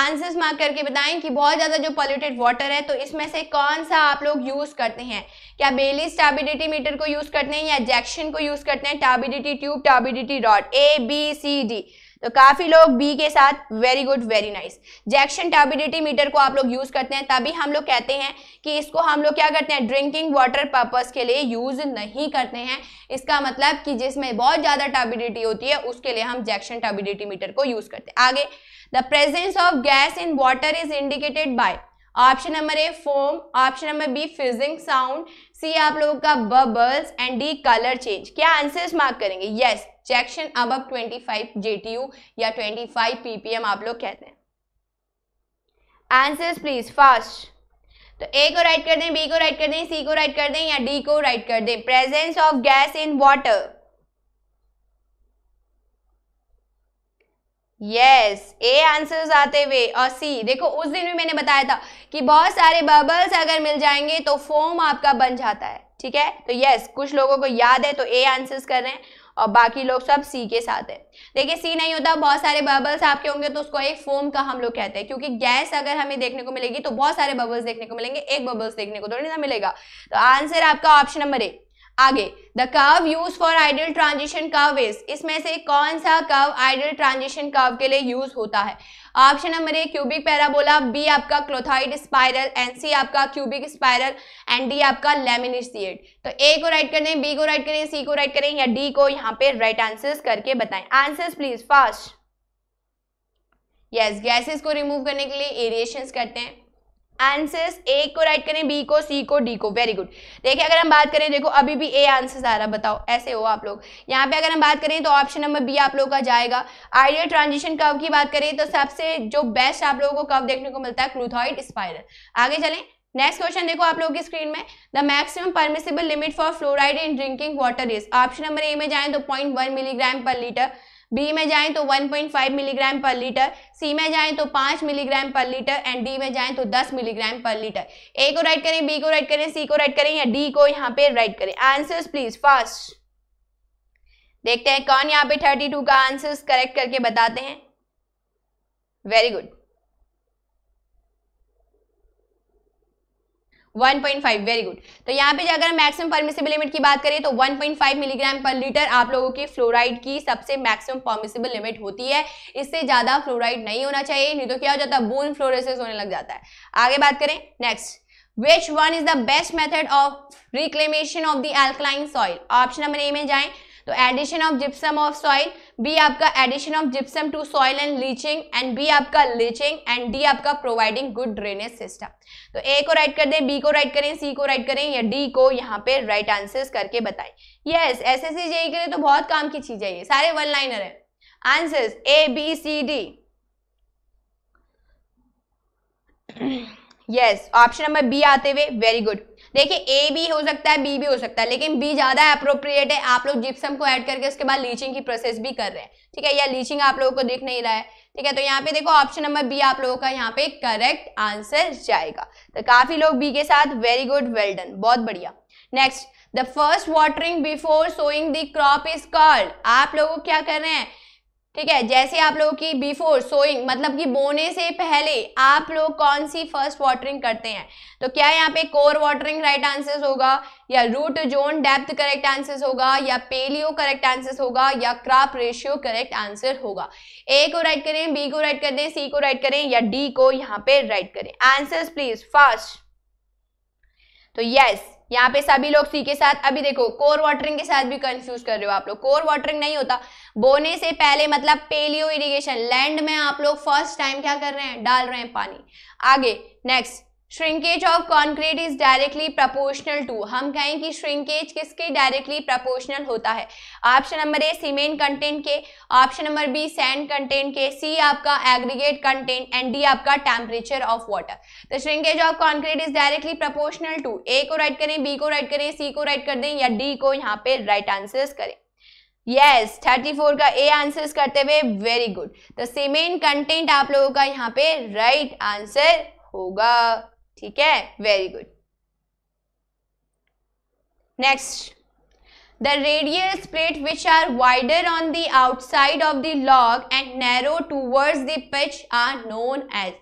आंसर्स मार्क करके बताएं कि बहुत ज़्यादा जो पॉल्यूटेड वाटर है तो इसमें से कौन सा आप लोग यूज़ करते हैं क्या बेली स्टाबिडिटी मीटर को यूज़ करते हैं या जैक्शन को यूज़ करते हैं turbidity tube turbidity dot A B C D तो काफी लोग बी के साथ very good very nice Jackson turbidity meter को आप लोग यूज करते हैं तभी हम लोग कहते हैं कि इसको हम लोग क्या करते हैं ड्रिंकिंग वाटर पर्पज के लिए यूज नहीं करते हैं इसका मतलब कि जिसमें बहुत ज्यादा टर्बिडिटी होती है उसके लिए हम जैक्शन टर्बिडिटी मीटर को यूज करते हैं आगे the presence of gas in water is indicated by option number A foam option number B fizzing sound C आप लोगों का bubbles and D colour change क्या आंसर्स मार्क करेंगे यस yes. जैक्शन अब अब फाइव जेटीयू या फाइव पीपीएम आप लोग कहते हैं आंसर्स प्लीज फास्ट तो ए को राइट कर दें बी को राइट कर दें सी को राइट कर दें या डी को राइट कर दें presence of gas in water yes A answers आते हुए और सी देखो उस दिन भी मैंने बताया था कि बहुत सारे बबल्स अगर मिल जाएंगे तो फोम आपका बन जाता है ठीक है तो यस yes, कुछ लोगों को याद है तो ए आंसर्स कर रहे हैं और बाकी लोग सब सी के साथ है देखिए सी नहीं होता बहुत सारे बबल्स आपके होंगे तो उसको एक फोम का हम लोग कहते हैं क्योंकि गैस अगर हमें देखने को मिलेगी तो बहुत सारे बबल्स देखने को मिलेंगे एक बबल्स देखने को थोड़ी ना मिलेगा तो आंसर आपका ऑप्शन नंबर ए आगे the curve use for ideal transition curve is इसमें से कौन सा कव आइडियल ट्रांजिशन कव के लिए यूज होता है option number A cubic parabola B आपका क्लोथाइड स्पाइरल एंड सी आपका क्यूबिक स्पाइरल एंड डी आपका लेमिनिशिएट तो ए को राइट कर दें बी को राइट करें सी को राइट करें या डी को यहाँ पे राइट आंसर्स करके बताएं answers please fast yes gases को रिमूव करने के लिए एरिएशन करते हैं आंसर्स ए को राइट करें बी को सी को डी को वेरी गुड देखिए अगर हम बात करें देखो अभी भी ए आंसर्स आ रहा बताओ ऐसे हो आप लोग यहाँ पे अगर हम बात करें तो ऑप्शन नंबर बी आप लोगों का जाएगा आइडियल ट्रांजिशन कव की बात करें तो सबसे जो बेस्ट आप लोगों को कव देखने को मिलता है क्लूथॉइड स्पायरल आगे चलें नेक्स्ट क्वेश्चन देखो आप लोगों की स्क्रीन में the maximum permissible limit for fluoride in drinking water is option number A में जाए तो point one milligram per litre B में जाएं तो 1.5 मिलीग्राम पर लीटर सी में जाएं तो 5 milligram per litre and D में जाएं तो 10 मिलीग्राम पर लीटर ए को राइट करें बी को राइट करें सी को राइट करें या डी को यहाँ पे राइट करें आंसर्स प्लीज फास्ट देखते हैं कौन यहाँ पे 32 का आंसर्स करेक्ट करके बताते हैं वेरी गुड 1.5 वेरी गुड तो यहाँ पे अगर मैक्सिमम परमिसिबल लिमिट की बात करें तो 1.5 मिलीग्राम पर लीटर आप लोगों की फ्लोराइड की सबसे मैक्सिमम परमिसिबल लिमिट होती है इससे ज़्यादा फ्लोराइड नहीं होना चाहिए नहीं तो क्या हो जाता है बोन फ्लोरेसिस होने लग जाता है आगे बात करें next which one is the best method of reclamation of the alkaline soil option number A में जाए तो addition of gypsum of soil B आपका addition of gypsum to soil and leaching and B आपका leaching and D आपका providing good drainage system तो A को right कर दें बी को राइट करें सी को राइट करें या डी को यहाँ पे राइट आंसर करके बताएं यस एस एस सी करें तो बहुत काम की चीज है ये सारे वन लाइनर है answers A B C D yes option number B आते हुए वेरी गुड देखिए ए भी हो सकता है बी भी हो सकता है लेकिन बी ज्यादा अप्रोप्रिएट है आप लोग जिप्सम को ऐड करके उसके बाद लीचिंग की प्रोसेस भी कर रहे हैं ठीक है या लीचिंग आप लोगों को दिख नहीं रहा है ठीक है तो यहाँ पे देखो ऑप्शन नंबर बी आप लोगों का यहाँ पे करेक्ट आंसर जाएगा तो काफी लोग बी के साथ वेरी गुड वेल डन बहुत बढ़िया next the first watering before sowing the crop is called आप लोगों क्या कर रहे हैं ठीक है जैसे आप लोगों की बिफोर सोइंग मतलब कि बोने से पहले आप लोग कौन सी फर्स्ट वाटरिंग करते हैं तो क्या यहाँ पे कोर वाटरिंग राइट आंसर होगा या root zone depth correct answer होगा या पेलियो करेक्ट आंसर होगा या क्रॉप रेशियो करेक्ट आंसर होगा ए को राइट करें बी को राइट कर दें सी को राइट करें या डी को यहाँ पे राइट करें आंसर प्लीज फास्ट तो यस यहाँ पे सभी लोग सी के साथ अभी देखो कोर वाटरिंग के साथ भी कंफ्यूज कर रहे हो आप लोग कोर वाटरिंग नहीं होता बोने से पहले मतलब पेलियो इरिगेशन लैंड में आप लोग फर्स्ट टाइम क्या कर रहे हैं डाल रहे हैं पानी आगे next shrinkage of concrete is directly proportional to हम कहें कि श्रिंकेज किसके डायरेक्टली प्रपोर्शनल होता है option number A cement content के option number B sand content के सी आपका एग्रीगेट कंटेंट एंड डी आपका टेम्परेचर ऑफ वाटर तो shrinkage of concrete is directly proportional to A को राइट करें बी को राइट करें सी को राइट कर दें या डी को यहाँ पे राइट आंसर करें यस थर्टी फोर का ए आंसर करते हुए वेरी गुड तो सीमेंट कंटेंट आप लोगों का यहाँ पे राइट right आंसर होगा ठीक है very good next the radial split which are wider on the outside of the log and narrow towards the pith are known as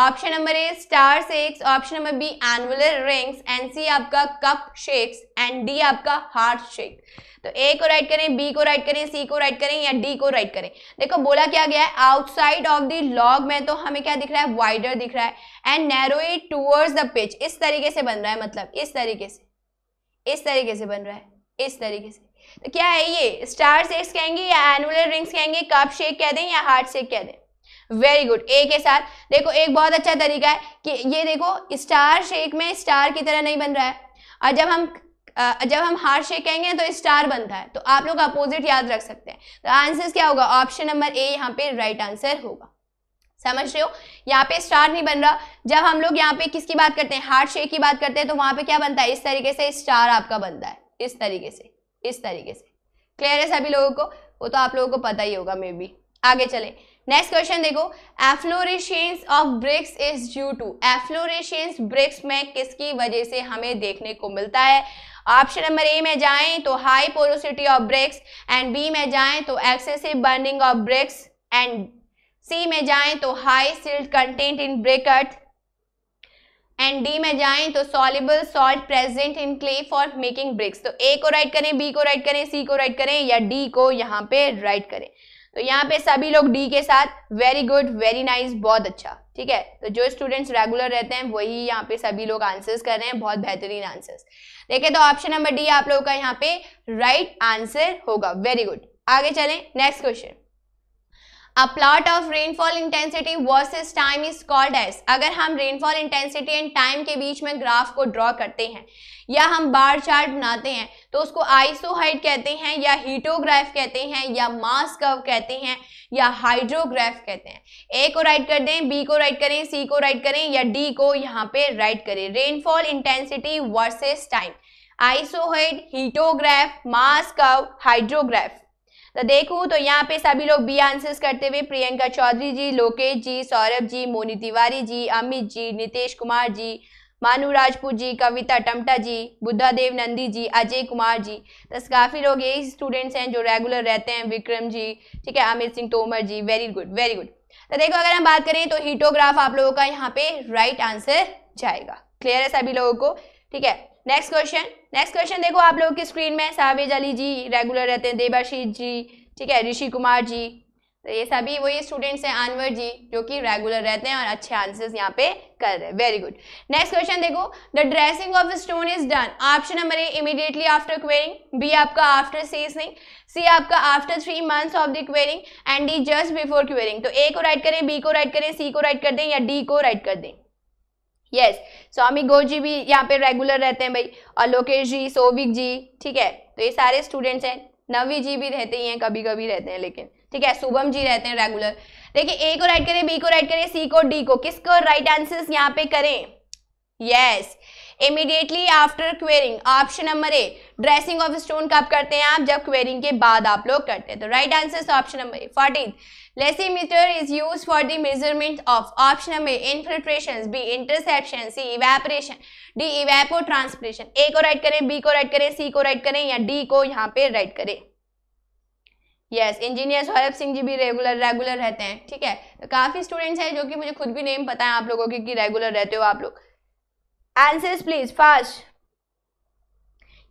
option number A star shakes option number B annular rings and C आपका cup shakes and D आपका heart shakes तो A को right करें B को right करें C को right करें या डी को राइट करें देखो बोला क्या गया है आउटसाइड ऑफ द लॉग में तो हमें क्या दिख रहा है वाइडर दिख रहा है and narrow towards the pith इस तरीके से बन रहा है मतलब इस तरीके से इस तरीके से बन रहा है इस तरीके से तो क्या है ये स्टार शेक्स कहेंगे या एनुलर रिंग्स कहेंगे कप शेक कह दें या हार्ट शेक कह दें वेरी गुड ए के साथ देखो एक बहुत अच्छा तरीका है कि ये देखो स्टार शेक में स्टार की तरह नहीं बन रहा है और जब हम जब हम हार्ड शेक कहेंगे तो स्टार बनता है तो आप लोग अपोजिट याद रख सकते हैं तो आंसर क्या होगा ऑप्शन नंबर ए यहाँ पे राइट आंसर होगा समझ रहे हो यहाँ पे स्टार नहीं बन रहा जब हम लोग यहाँ पे किसकी बात करते हैं हार्ड शेक की बात करते हैं तो वहां पे क्या बनता है इस तरीके से स्टार आपका बनता है इस तरीके से इस तरीके से क्लियर है सभी लोगों को वो तो आप लोगों को पता ही होगा मे बी आगे चले नेक्स्ट क्वेश्चन देखो efflorescence of bricks is due to efflorescence bricks में किसकी वजह से हमें देखने को मिलता है ऑप्शन नंबर ए में जाएं तो high porosity of bricks and B में जाएं तो excessive burning of bricks and C में जाएं तो high silt content in bricks and D में जाएं तो soluble salt present in clay for making bricks तो ए को राइट करें बी को राइट करें सी को राइट करें या डी को यहाँ पे राइट करें तो यहाँ पे सभी लोग डी के साथ वेरी गुड वेरी नाइस बहुत अच्छा ठीक है तो जो स्टूडेंट्स रेगुलर रहते हैं वही यहाँ पे सभी लोग आंसर्स कर रहे हैं बहुत बेहतरीन आंसर्स देखे तो ऑप्शन नंबर डी आप लोगों का यहाँ पे राइट right आंसर होगा वेरी गुड आगे चलें next question a plot of rainfall intensity versus time is called as अगर हम रेनफॉल इंटेंसिटी एंड टाइम के बीच में ग्राफ को ड्रॉ करते हैं या हम बार चार्ट बनाते हैं तो उसको आइसोहाइट कहते हैं या हीटोग्राफ कहते हैं या मास कर्व कहते हैं या हाइड्रोग्राफ कहते हैं ए को राइट कर दें बी को राइट करें सी को राइट करें या डी को यहाँ पे राइट करें rainfall intensity versus time isohyet hyetograph mass curve hydrograph तो देखूं तो यहाँ पे सभी लोग बी आंसर्स करते हुए प्रियंका चौधरी जी लोकेश जी सौरभ जी मोनी तिवारी जी अमित जी नितेश कुमार जी मानू राजपूत जी कविता टमटा जी बुद्धा देव नंदी जी अजय कुमार जी तो काफ़ी लोग यही स्टूडेंट्स हैं जो रेगुलर रहते हैं विक्रम जी ठीक है Amit Singh Tomar ji very good very good तो देखो अगर हम बात करें तो हीटोग्राफ आप लोगों का यहाँ पे राइट आंसर जाएगा क्लियर है सभी लोगों को ठीक है नेक्स्ट क्वेश्चन नेक्स्ट क्वेश्चन देखो आप लोगों की स्क्रीन में साबिज अली जी रेगुलर रहते हैं देवाशीष जी ठीक है ऋषि कुमार जी तो ये सभी वही स्टूडेंट्स हैं अनवर जी जो कि रेगुलर रहते हैं और अच्छे आंसर्स यहाँ पे कर रहे हैं वेरी गुड नेक्स्ट क्वेश्चन देखो the dressing of stone is done option number A immediately after quarrying B आपका आफ्टर सीजनिंग सी आपका after three months of the quarrying and D just before quarrying तो A को right करें B को right करें C को right कर दें या डी को राइट कर दें यस स्वामी गौर जी भी यहाँ पे रेगुलर रहते हैं भाई और लोकेश जी सोविक जी ठीक है तो ये सारे स्टूडेंट्स हैं नवी जी भी रहते ही हैं कभी कभी रहते हैं लेकिन ठीक है शुभम जी रहते हैं रेगुलर देखिए ए को राइट करें बी को राइट करें सी को डी को किसको राइट आंसर यहाँ पे करें yes yes. Immediately after quarrying option number A dressing of stone कब करते हैं आप जब क्वेरिंग के बाद आप लोग करते हैं तो right answer option number A fourteen meter is use for the measurement of option number infiltration B interception C evaporation D evapotranspiration A को राइट करें बी को राइट करें सी को राइट करें या डी को यहाँ पे राइट करें यस इंजीनियर सौरभ सिंह जी भी रेगुलर रेगुलर रहते हैं ठीक है तो काफ़ी स्टूडेंट्स हैं जो कि मुझे खुद भी नेम पता है आप लोगों के कि रेगुलर रहते हो आप लोग answers please fast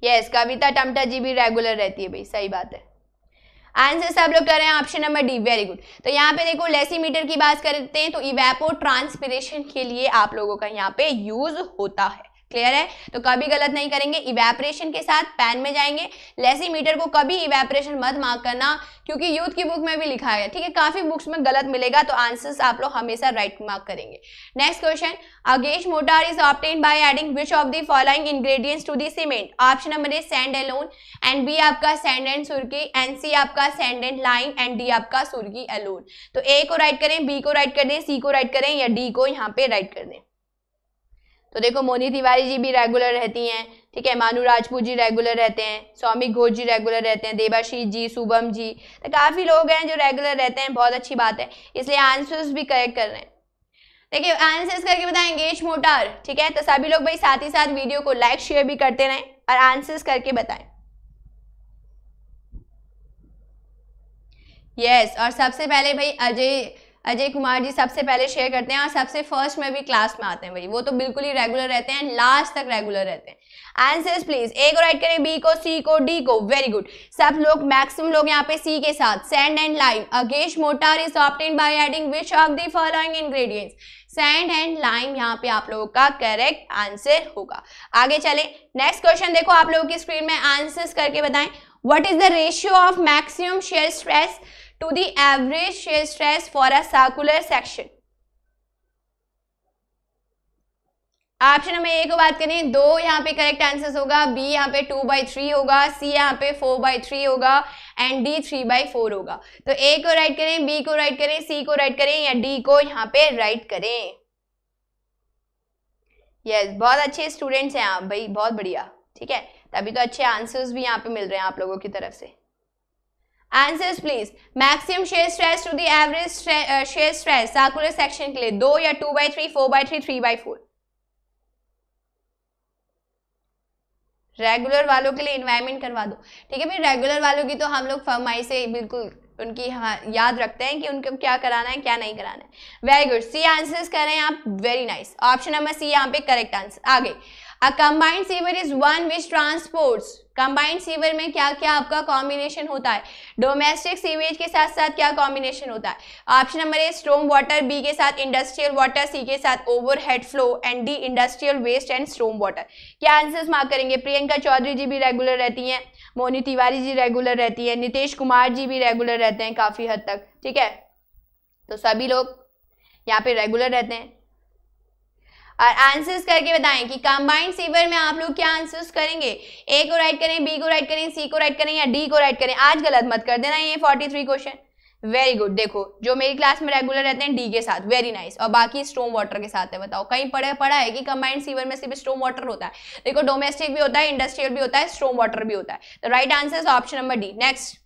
yes Kavita Tamta ji भी रेगुलर रहती है भाई सही बात है आंसर सब लोग कर रहे हैं option number D very good तो यहाँ पे देखो लेसीमीटर की बात करते हैं तो इवेपो ट्रांसपिरेशन के लिए आप लोगों का यहाँ पे यूज होता है क्लियर है तो कभी गलत नहीं करेंगे इवेपरेशन के साथ पैन में जाएंगे लेसी मीटर को कभी इवेपरेशन मत मार्क करना क्योंकि यूथ की बुक में भी लिखा है ठीक है काफी बुक्स में गलत मिलेगा तो आंसर्स आप लोग हमेशा राइट मार्क करेंगे next question a gauge mortar is obtained by adding which of the following ingredients to the cement option number A sand alone and B आपका sand and surkhi and C आपका sand and lime and D आपका surkhi Elon तो A को right करें B को right कर दें सी को राइट करें या डी को यहाँ पे राइट कर दें तो देखो मोनी तिवारी जी भी रेगुलर रहती हैं ठीक है मानू राजपूत जी रेगुलर रहते हैं स्वामी घोष जी रेगुलर रहते हैं देवाशीष जी शुभम जी तो काफ़ी लोग हैं जो रेगुलर रहते हैं बहुत अच्छी बात है इसलिए आंसर्स भी करेक्ट कर रहे हैं देखिए आंसर्स करके बताएं गेज मोटार ठीक है तो सभी लोग भाई साथ ही साथ वीडियो को लाइक शेयर भी करते रहें और आंसर्स करके बताएं यस yes, और सबसे पहले भाई अजय अजय कुमार जी सबसे पहले शेयर करते हैं और सबसे फर्स्ट में भी क्लास में आते हैं भाई वो तो बिल्कुल ही रेगुलर रहते हैं लास्ट तक रेगुलर रहते हैं आंसर्स प्लीज ए को राइट करें बी को सी को डी को वेरी गुड सब लोग मैक्सिमम लोग यहाँ पे सी के साथ sand and lime a gauge mortar is obtained by adding which of the following ingredients sand and lime यहाँ पे आप लोगों का करेक्ट आंसर होगा आगे चले नेक्स्ट क्वेश्चन देखो आप लोगों की स्क्रीन में आंसर्स करके बताएं what is the ratio of maximum shear stress to the average shear stress for a circular section option number A को बात करें दो यहाँ पे करेक्ट आंसर होगा बी यहाँ पे टू बाई थ्री होगा सी यहाँ पे फोर बाई थ्री होगा and D three by four होगा तो ए को राइट करें बी को राइट करें सी को राइट करें या डी को यहाँ पे राइट करें यस yes, बहुत अच्छे स्टूडेंट्स हैं आप भाई बहुत बढ़िया ठीक है तभी तो अच्छे आंसर्स भी यहाँ पे मिल रहे हैं आप लोगों की तरफ से answers please maximum shear stress to the average shear stress circular section के लिए दो या two by three four by three three by four regular वालों के लिए इन्वायरमेंट करवा दो ठीक है भाई रेगुलर वालों की तो हम लोग फर्म आई से बिल्कुल उनकी हाँ याद रखते हैं कि उनको क्या कराना है क्या नहीं कराना है वेरी गुड सी आंसर्स कर रहे हैं आप very nice option number C यहाँ पे करेक्ट आंसर आगे a combined sewer is one which transports combined sewer में क्या क्या आपका कॉम्बिनेशन होता है डोमेस्टिक सीवेज के साथ साथ क्या कॉम्बिनेशन होता है option number A storm water B के साथ इंडस्ट्रियल वाटर सी के साथ over head flow and D industrial waste and storm water क्या आंसर्स मार्क करेंगे प्रियंका चौधरी जी भी रेगुलर रहती हैं मोनी तिवारी जी रेगुलर रहती है नितेश कुमार जी भी रेगुलर रहते हैं काफ़ी हद तक ठीक है तो सभी लोग यहाँ पे रेगुलर रहते हैं और आंसर्स करके बताएं कि कंबाइंड सीवर में आप लोग क्या आंसर्स करेंगे ए को राइट करें बी को राइट करें सी को राइट करें या डी को राइट करें आज गलत मत कर देना ये forty three question very good देखो जो मेरी क्लास में रेगुलर रहते हैं डी के साथ वेरी नाइस nice. और बाकी स्टोम वाटर के साथ है बताओ कहीं पढ़ा पड़ा है कि कंबाइंड सीवर में सिर्फ स्टोम वाटर होता है देखो डोमेस्टिक भी होता है इंडस्ट्रियल भी होता है स्ट्रोम वाटर भी होता है तो right answer option number D next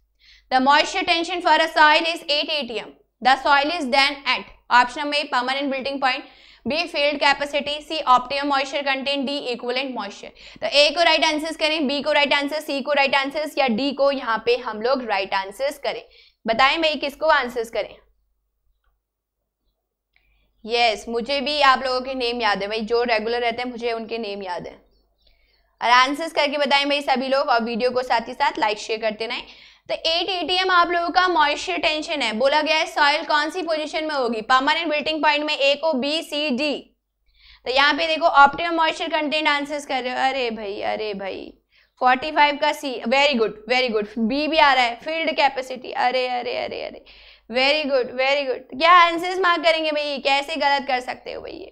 the moisture tension for a soil is at ATM the soil is then at option number A permanent wilting point B field capacity C optimum moisture content D equivalent moisture तो A को right answer करें B को right answer C को right answer या D को यहाँ पे हम लोग राइट आंसर करें बताएं भाई किसको आंसर करें यस yes, मुझे भी आप लोगों के नेम याद है भाई जो रेगुलर रहते हैं मुझे उनके नेम याद है और आंसर्स करके बताएं भाई सभी लोग और वीडियो को साथ ही साथ लाइक शेयर करते रहें तो एट एटीएम आप लोगों का मॉइस्चर टेंशन है बोला गया है सॉइल कौन सी पोजीशन में होगी परमानेंट बिल्टिंग पॉइंट में ए को बी सी डी तो यहाँ पे देखो ऑप्टिमम मॉइस्चर कंटेंट आंसर्स कर रहे हो अरे भाई अरे भाई 45 का C very good very good B भी आ रहा है फील्ड कैपेसिटी अरे अरे अरे अरे वेरी गुड वेरी गुड क्या आंसर्स मार्क करेंगे भाई कैसे गलत कर सकते हो भाई ये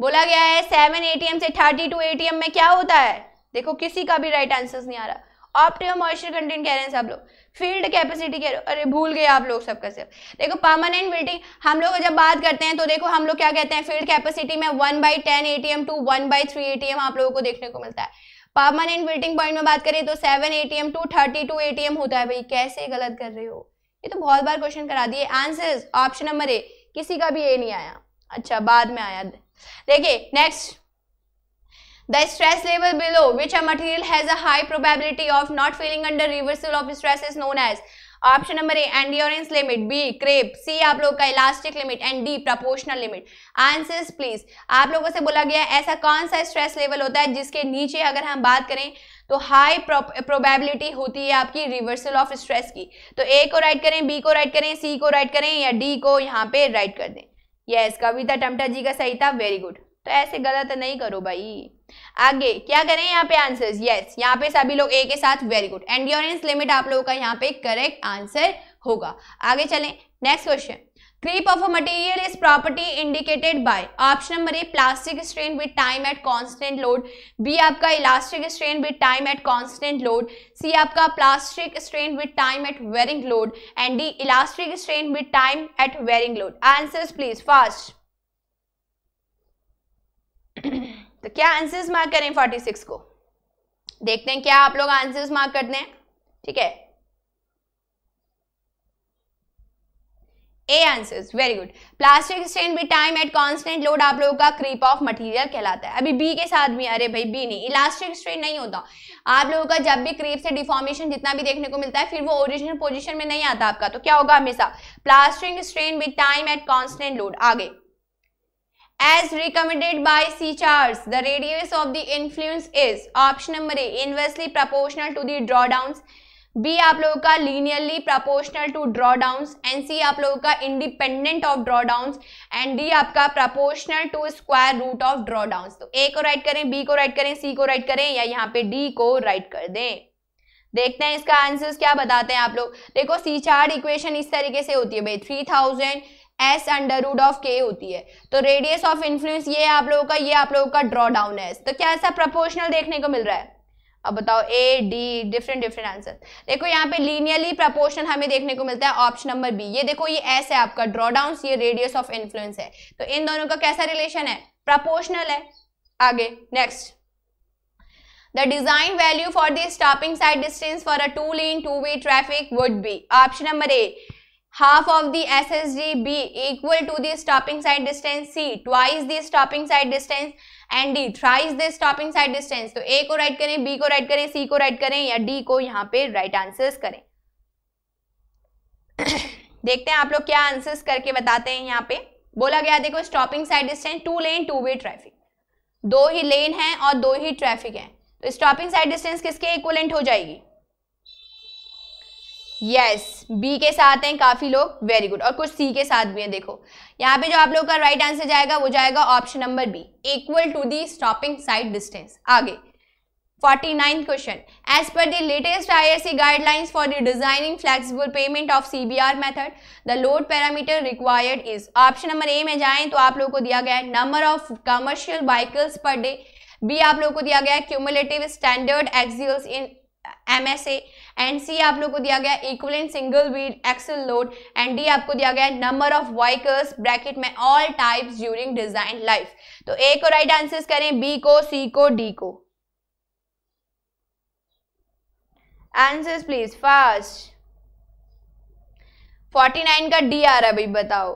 बोला गया है सेवन एटीएम से थर्टी टू एटीएम में क्या होता है देखो किसी का भी राइट right आंसर नहीं आ रहा ऑप्टिमम मॉइस्चर कंटेंट कह रहे हैं सब लोग फील्ड कैपेसिटी कह रहे हो अरे भूल गए आप लोग सबका सिर्फ देखो परमानेंट बिल्डिंग हम लोग जब बात करते हैं तो देखो हम लोग क्या कहते हैं फील्ड कैपेसिटी में one by ten A to one by three A आप लोगों को देखने को मिलता है परमानेंट वेटिंग पॉइंट में बात करें तो seven A to thirty two A होता है भाई कैसे गलत कर रहे हो ये तो बहुत बार क्वेश्चन करा दिए आंसर्स ऑप्शन नंबर ए किसी का भी ए नहीं आया अच्छा बाद में आया देखिए next The stress level below which a material has a high probability of not feeling under reversal of stress is known as option number A endurance limit B creep C आप लोग का elastic limit and D proportional limit answers please आप लोगों से बोला गया ऐसा कौन सा स्ट्रेस लेवल होता है जिसके नीचे अगर हम बात करें तो हाई प्रोबेबिलिटी होती है आपकी रिवर्सल ऑफ स्ट्रेस की तो ए को राइट करें बी को राइट करें सी को राइट करें या डी को यहाँ पे राइट कर दें यस yes, कविता टमटा जी का सही था वेरी गुड तो ऐसे गलत नहीं करो भाई आगे क्या करें यहाँ पे आंसर यस यहाँ पे सभी लोग ए के साथ वेरी गुड एंड लिमिट आप लोगों का यहाँ पे करेक्ट आंसर होगा आगे चलें next question creep of a material is property indicated by option number A plastic strain with time at constant load B आपका elastic strain with time at constant load C आपका plastic strain with time at varying load and D elastic strain with time at varying load answers please fast तो क्या answers mark करें 46 को देखते हैं क्या आप लोग आंसर्स मार्क करते हैं ठीक है A answers very good plastic strain with time at constant load आप लोगों का क्रीप ऑफ मटेरियल कहलाता है अभी बी के साथ भी अरे भाई बी नहीं इलास्टिक स्ट्रेन नहीं होता आप लोगों का जब भी क्रीप से डिफॉर्मेशन जितना भी देखने को मिलता है फिर वो ओरिजिनल पोजिशन में नहीं आता आपका तो क्या होगा हमेशा plastic strain with time at constant load आगे as recommended by C charts. The radius of the influence is option number A inversely proportional to the drawdowns. B आप लोगों का linearly proportional to draw and C आप लोगों का independent of draw and D आपका proportional to square root of draw तो A को right करें बी को राइट करें सी को राइट करें या यहाँ पे डी को राइट कर दें देखते हैं इसका आंसर क्या बताते हैं आप लोग देखो सी चार इक्वेशन इस तरीके से होती है भाई three thousand S under root of K होती है तो रेडियस ऑफ इन्फ्लुएंस ये आप लोगों का ये आप लोगों का ड्रॉ डाउन है तो क्या ऐसा प्रपोर्शनल देखने को मिल रहा है अब बताओ A D different different answer देखो यहाँ पे लीनियरली प्रपोर्शनल हमें देखने को मिलता है ऑप्शन नंबर बी ये देखो ये एस है आपका ड्रॉ डाउन ये रेडियस ऑफ इन्फ्लुएंस है तो इन दोनों का कैसा रिलेशन है प्रपोर्शनल है आगे next the design value for the stopping side distance for a two lane two way traffic would be option number a half of the SSG B equal to the stopping side distance C twice the stopping side distance and D thrice the stopping sight distance तो A को right करें B को right करें C को right करें या D को यहाँ पे राइट आंसर्स करें देखते हैं आप लोग क्या आंसर्स करके बताते हैं यहाँ पे बोला गया देखो stopping sight distance two lane two way traffic दो ही लेन है और दो ही ट्रैफिक है तो स्टॉपिंग साइड डिस्टेंस किसके इक्वलेंट हो जाएगी यस बी के साथ हैं काफ़ी लोग वेरी गुड और कुछ सी के साथ भी हैं देखो यहाँ पे जो आप लोग का राइट right आंसर जाएगा वो जाएगा option number B equal to the stopping sight distance आगे 49th question as per the latest irc guidelines for the designing flexible payment of cbr method the load parameter required is option number a में जाएं तो आप लोगों को दिया गया है number of commercial vehicles per day b आप लोगों को दिया गया है cumulative standard axioms in M S A and C आप लोग को दिया गया equal in single wheel axle load and D आपको दिया गया नंबर ऑफ वाइकल्स ब्रैकेट में all types during design life तो ए को राइट आंसर करें बी को सी को डी को आंसर्स प्लीज फास्ट 49 का डी आ रहा है भाई बताओ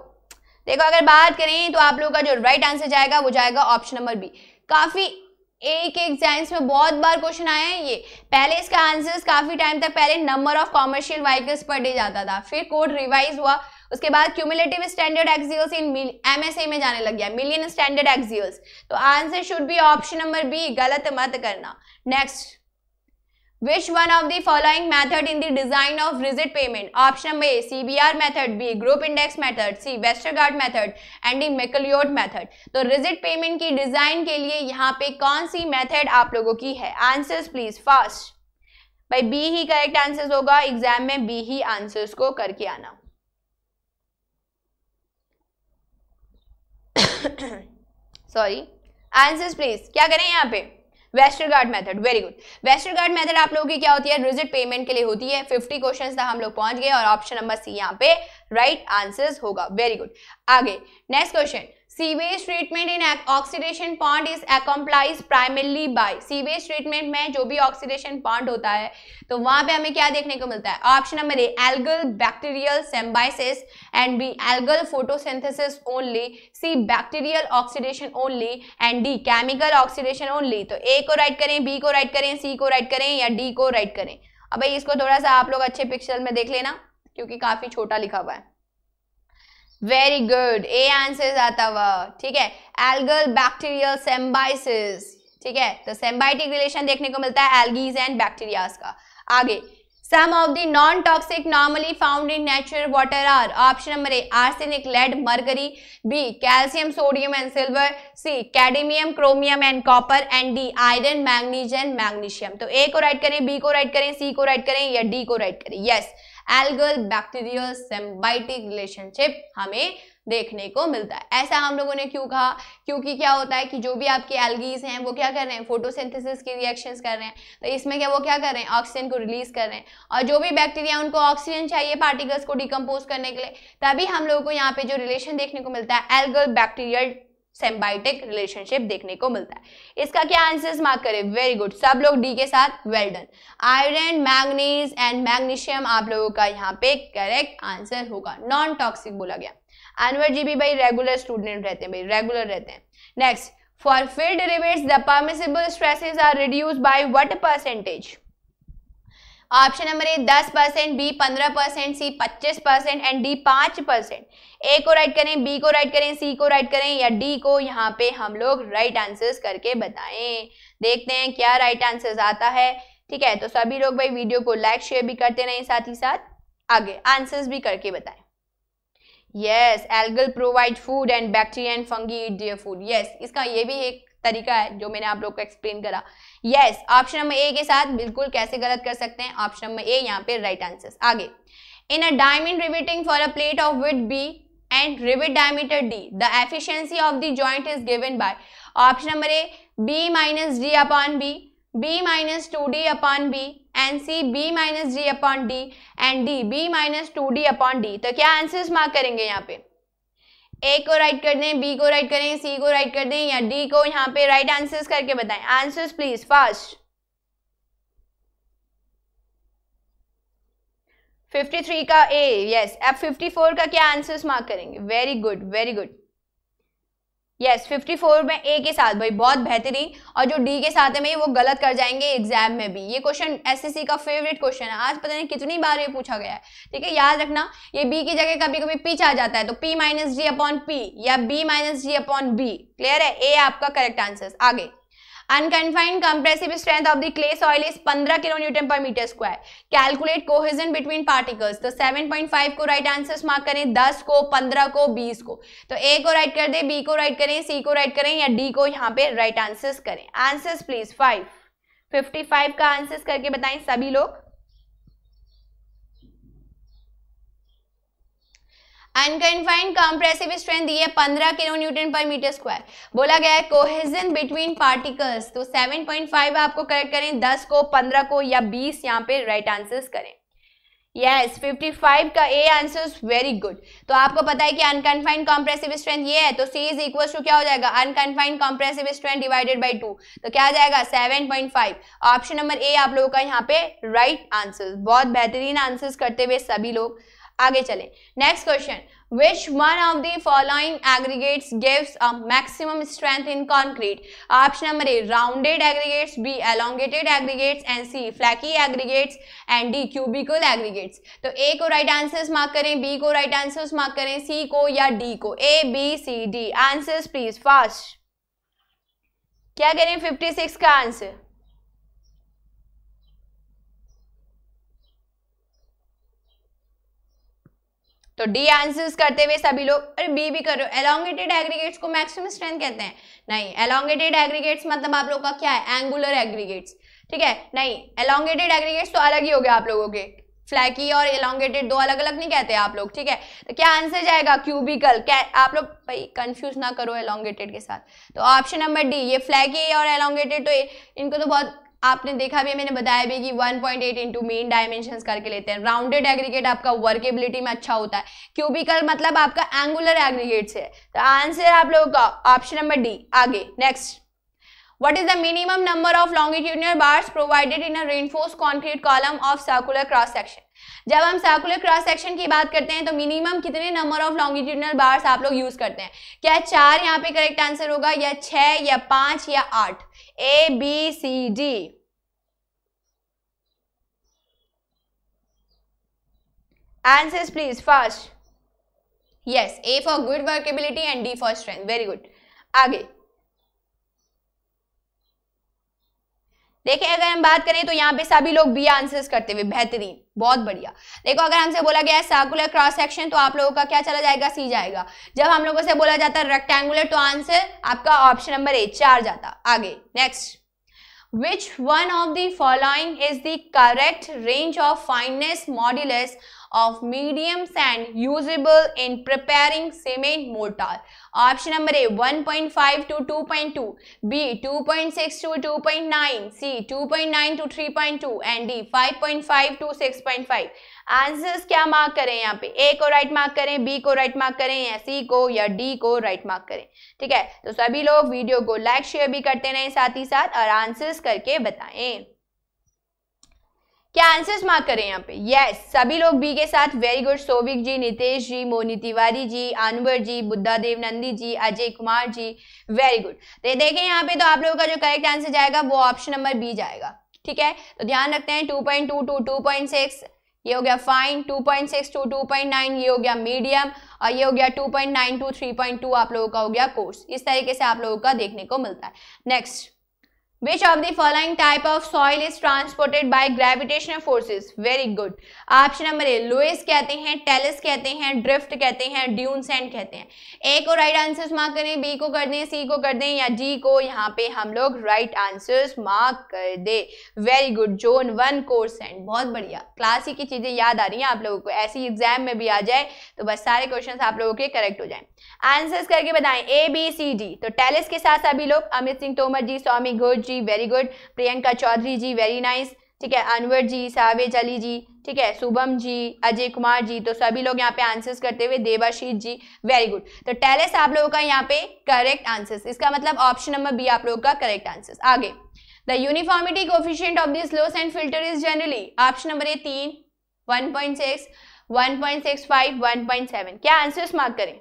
देखो अगर बात करें तो आप लोगों का जो राइट right आंसर जाएगा वो जाएगा ऑप्शन नंबर बी काफी एक एग्जाम्स में बहुत बार क्वेश्चन आया है ये पहले इसका आंसर्स काफी टाइम तक पहले number of commercial vehicles per day जाता था फिर कोड रिवाइज हुआ उसके बाद क्यूमुलेटिव स्टैंडर्ड एक्सियल्स इन ए में जाने लग गया मिलियन स्टैंडर्ड एक्सियल्स तो answer should be option number B गलत मत करना next Which one of the following method in the design of rigid payment? Option A, CBR method, B, group index method, C, Westergaard method and D, McLeod method. तो rigid payment की design के लिए यहाँ पे कौन सी method आप लोगों की है Answers please fast. भाई B ही correct answers होगा Exam में B ही answers को करके आना Sorry. Answers please. क्या करें यहाँ पे Westergaard method very good Westergaard method आप लोगों की क्या होती है रिजिट पेमेंट के लिए होती है फिफ्टी क्वेश्चन था हम लोग पहुंच गए और ऑप्शन नंबर सी यहाँ पे राइट right आंसर होगा वेरी गुड आगे next question sewage treatment in oxidation pond is accomplished primarily by sewage treatment में जो भी ऑक्सीडेशन पॉन्ड होता है तो वहां पे हमें क्या देखने को मिलता है option number A algal bacterial symbiosis and B algal photosynthesis only C bacterial oxidation only and D chemical oxidation only तो ए को राइट करें बी को राइट करें सी को राइट करें या डी को राइट करें अब भाई इसको थोड़ा सा आप लोग अच्छे पिक्चर में देख लेना क्योंकि काफी छोटा लिखा हुआ है वेरी गुड ए आंसर आता हुआ ठीक है एल्गल बैक्टीरियल सेम्बाइसिस ठीक है तो सेम्बाइटिक रिलेशन देखने को मिलता है एल्गीज एंड बैक्टीरियाज का आगे some of the non toxic normally found in natural water are option number A arsenic lead mercury B calcium sodium and silver C cadmium chromium and copper and D iron manganese and magnesium तो A को right करें B को right करें C को right करें या D को right करें yes yes. Algal bacterial symbiotic relationship हमें देखने को मिलता है ऐसा हम लोगों ने क्यों कहा क्योंकि क्या होता है कि जो भी आपके एल्गीज हैं वो क्या कर रहे हैं फोटोसिंथेसिस की रिएक्शंस कर रहे हैं तो इसमें क्या वो क्या कर रहे हैं ऑक्सीजन को रिलीज कर रहे हैं और जो भी बैक्टीरिया उनको ऑक्सीजन चाहिए पार्टिकल्स को डिकम्पोज करने के लिए तभी हम लोगों को यहाँ पे जो रिलेशन देखने को मिलता है एल्गल बैक्टीरियल सेम्बाइटिक रिलेशनशिप देखने को मिलता है इसका क्या आंसर मार्क करें वेरी गुड सब लोग डी के साथ well done iron manganese and magnesium आप लोगों का यहाँ पे करेक्ट आंसर होगा नॉन टॉक्सिक बोला गया अनवर जी भी भाई रेगुलर स्टूडेंट रहते हैं भाई रेगुलर रहते हैं next for field rivets the permissible stresses are reduce by what percentage option number A दस परसेंट बी पंद्रह परसेंट सी पच्चीस परसेंट एंड डी पाँच परसेंट ए को राइट करें बी को राइट करें सी को राइट करें या डी को यहाँ पे हम लोग राइट आंसर्स करके बताएं देखते हैं क्या राइट आंसर्स आता है ठीक है तो सभी लोग भाई वीडियो को लाइक शेयर भी करते रहें साथ ही साथ आगे आंसर्स भी करके बताएं yes algal provide food and bacteria and fungi dear food yes इसका ये भी एक तरीका है जो मैंने आप लोग को एक्सप्लेन करा यस ऑप्शन नंबर ए के साथ बिल्कुल कैसे गलत कर सकते हैं ऑप्शन नंबर ए यहाँ पे राइट आंसर आगे इन a diamond riveting for a plate of wit B and rivet diameter D the efficiency of the joint is given by option number A B minus D upon B B minus two D upon B and C B minus D upon D and D B minus two D upon D तो क्या answers mark करेंगे यहाँ पे A को right कर दें B को right करें सी को राइट कर दें या डी को यहाँ पे राइट आंसर्स करके बताएं answers please fast fifty three का ए यस एफ अब फिफ्टी फोर का क्या आंसर्स मार्क करेंगे very good very good yes fifty 54 में ए के साथ भाई बहुत बेहतरीन और जो डी के साथ है में वो गलत कर जाएंगे एग्जाम में भी ये क्वेश्चन एसएससी का फेवरेट क्वेश्चन है आज पता नहीं कितनी बार ये पूछा गया है ठीक है याद रखना ये बी की जगह कभी कभी पी आ जाता है तो P minus G upon P या B minus G upon B clear है ए आपका करेक्ट आंसर आगे unconfined compressive strength of the clay soil is 15 kilo newton per metre square calculate cohesion between particles तो 7.5 को right answers mark करें 10 को 15 को 20 को तो ए को राइट कर दे बी को राइट करें सी को राइट करें या डी को यहाँ पे राइट आंसर्स करें answers please five fifty five का आंसर्स करके बताएं सभी लोग अनकन्फाइंड कंप्रेसिव स्ट्रेंथ दी है पंद्रह kilo newton per metre square बोला गया है कोहेजन बिटवीन पार्टिकल्स तो सेवन पॉइंट फाइव आपको करेक्ट करें दस को पंद्रह को या बीस यहाँ पे राइट आंसर्स करें यस yes, 55 का A answer is very good तो आपको पता है कि अनकन्फाइंड कॉम्प्रेसिव स्ट्रेंथ ये है तो सी इज इक्वल टू क्या हो जाएगा unconfined compressive strength divided by two तो क्या आ जाएगा 7.5 ऑप्शन नंबर ए आप लोगों का यहाँ पे राइट right आंसर बहुत बेहतरीन आंसर्स करते हुए सभी लोग आगे चले next question which one of the following aggregates gives a maximum strength in concrete option number A rounded aggregates B elongated aggregates and C flaky aggregates and D cubical aggregates तो A को right answers mark करें B को right answers mark करें C को या D को A B C D answers please fast क्या करें 56 का आंसर तो डी आंसर्स करते हुए सभी लोग अरे बी भी कर रहे हो एलोंगेटेड एग्रीगेट्स को मैक्सिमम स्ट्रेंथ कहते हैं नहीं एलोंगेटेड एग्रीगेट्स मतलब आप लोगों का क्या है एंगुलर एग्रीगेट्स ठीक है नहीं एलोंगेटेड एग्रीगेट्स तो अलग ही हो गया आप लोगों के फ्लैकी और एलोंगेटेड दो अलग अलग नहीं कहते आप लोग ठीक है तो क्या आंसर जाएगा क्यूबिकल क्या आप लोग भाई कंफ्यूज ना करो एलोंगेटेड के साथ तो ऑप्शन नंबर डी ये फ्लैकी और एलोंगेटेड तो इनको तो बहुत आपने देखा भी मैंने बताया भी कि 1.8 point eight into mean dimension करके लेते हैं राउंडेड एग्रीगेट आपका वर्केबिलिटी में अच्छा होता है क्यूबिकल मतलब आपका एंगुलर एग्रीगेट से तो आंसर आप लोगों का ऑप्शन नंबर डी आगे next what is the minimum number of longitudinal bars provided in a reinforced concrete column of circular cross section जब हम सर्कुलर क्रॉस सेक्शन की बात करते हैं तो मिनिमम कितने नंबर ऑफ लॉन्गिट्यूडनल बार्स आप लोग यूज करते हैं क्या चार यहाँ पे करेक्ट आंसर होगा या छह या पांच या आठ A, B, C, D. Answers please, fast. Yes, A for good workability and D for strength. Very good. Again. देखें अगर हम बात करें तो यहाँ पे सभी लोग बी आंसर्स करते हुए बेहतरीन बहुत बढ़िया देखो अगर हमसे बोला गया है सर्कुलर क्रॉस सेक्शन तो आप लोगों का क्या चला जाएगा सी जाएगा जब हम लोगों से बोला जाता है रेक्टेंगुलर तो आंसर आपका ऑप्शन नंबर ए चार जाता आगे next which one of the following is the correct range of fineness modulus of mediums and usable in preparing cement mortar option number A 1.5 to 2.2 B 2.6 to 2.9 C 2.9 to 3.2 and D 5.5 to 6.5 answers क्या mark करें यहाँ पे A को right mark करें B को right mark करें या सी को या डी को राइट मार्क करें ठीक है तो सभी लोग वीडियो को लाइक शेयर भी करते रहें साथ ही साथ और आंसर्स करके बताएं क्या आंसर्स मार्क करें यहाँ पे यस yes, सभी लोग बी के साथ वेरी गुड सोविक जी नितेश जी मोनी तिवारी जी अनवर जी बुद्धा देव नंदी जी अजय कुमार जी वेरी गुड तो देखें यहाँ पे तो आप लोगों का जो करेक्ट आंसर जाएगा वो ऑप्शन नंबर बी जाएगा ठीक है तो ध्यान रखते हैं two point two to two point six ये हो गया fine two point six to two point nine ये हो गया मीडियम और ये हो गया two point nine to three point two आप लोगों का हो गया कोर्स इस तरीके से आप लोगों का देखने को मिलता है next Which of the following type of soil is transported by gravitational forces? Very good. Option number A. Lewis कहते हैं टेलिस कहते हैं ड्रिफ्ट कहते हैं ड्यून सैंड कहते हैं A को right answers मार्क करें B को कर दें C को कर दें या D को यहाँ पे हम लोग right answers मार्क कर दे Very good. Zone one course and बहुत बढ़िया क्लास की चीज़ें याद आ रही हैं आप लोगों को ऐसी एग्जाम में भी आ जाए तो बस सारे क्वेश्चन आप लोगों के करेक्ट हो जाए आंसर्स करके बताएं ए बी सी डी तो टेलिस के साथ सभी लोग अमित सिंह तोमर जी स्वामी घुज ji very good Priyanka Chaudhary ji very nice ठीक है अनवर जी सावेज अली जी ठीक है शुभम जी अजय कुमार जी तो सभी लोग यहाँ पे आंसर्स करते हुए देवाशीष जी वेरी गुड तो टेलेस आप लोगों का यहाँ पे करेक्ट आंसर्स इसका मतलब ऑप्शन नंबर बी आप लोगों का करेक्ट आंसर्स आगे the uniformity coefficient of this loss and filter is generally option number A तीन one point six one point six five one point seven क्या आंसर्स मार्क करें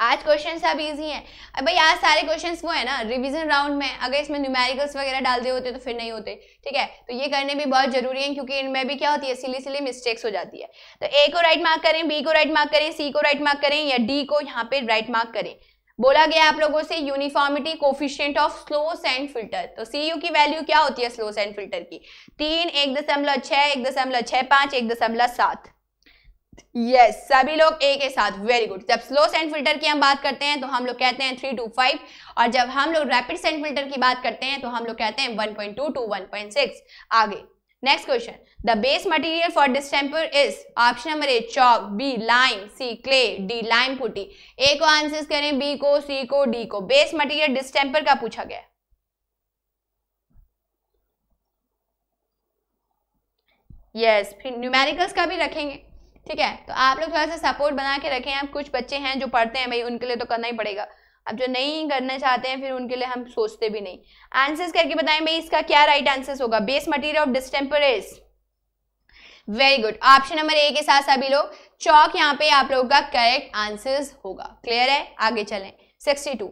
आज क्वेश्चन सब easy हैं अब भाई आज सारे क्वेश्चंस वो है ना रिवीजन राउंड में अगर इसमें न्यूमेरिकल्स वगैरह डाल दिए होते तो फिर नहीं होते ठीक है तो ये करने भी बहुत जरूरी है क्योंकि इनमें भी क्या होती है सिली सिली मिस्टेक्स हो जाती है तो ए को राइट मार्क करें बी को राइट मार्क करें सी को राइट मार्क करें या डी को यहाँ पे राइट मार्क करें बोला गया आप लोगों से uniformity coefficient of slow sand filter तो सी यू की वैल्यू क्या होती है स्लो सैंड फिल्टर की तीन एक दशमलव छः एक दशमलव छः पाँच एक दशमलव सात यस सभी लोग ए के साथ वेरी गुड जब स्लो सेंड फिल्टर की हम बात करते हैं तो हम लोग कहते हैं थ्री टू फाइव और जब हम लोग रैपिड सेंड फिल्टर की बात करते हैं तो हम लोग कहते हैं one point two to one point six आगे next question the base material for distemper is option number A chalk B lime C clay D lime putty A को आंसर करें बी को सी को डी को base material distemper का पूछा गया yes yes, फिर न्यूमेरिकल्स का भी रखेंगे ठीक है तो आप लोग थोड़ा सा सपोर्ट बना के रखें आप कुछ बच्चे हैं जो पढ़ते हैं भाई उनके लिए तो करना ही पड़ेगा अब जो नहीं करना चाहते हैं फिर उनके लिए हम सोचते भी नहीं आंसर्स करके बताएं भाई इसका क्या राइट आंसर होगा base material of distemper is very good option number A के साथ सभी लोग चौक यहाँ पे आप लोगों का करेक्ट आंसर्स होगा क्लियर है आगे चलें 62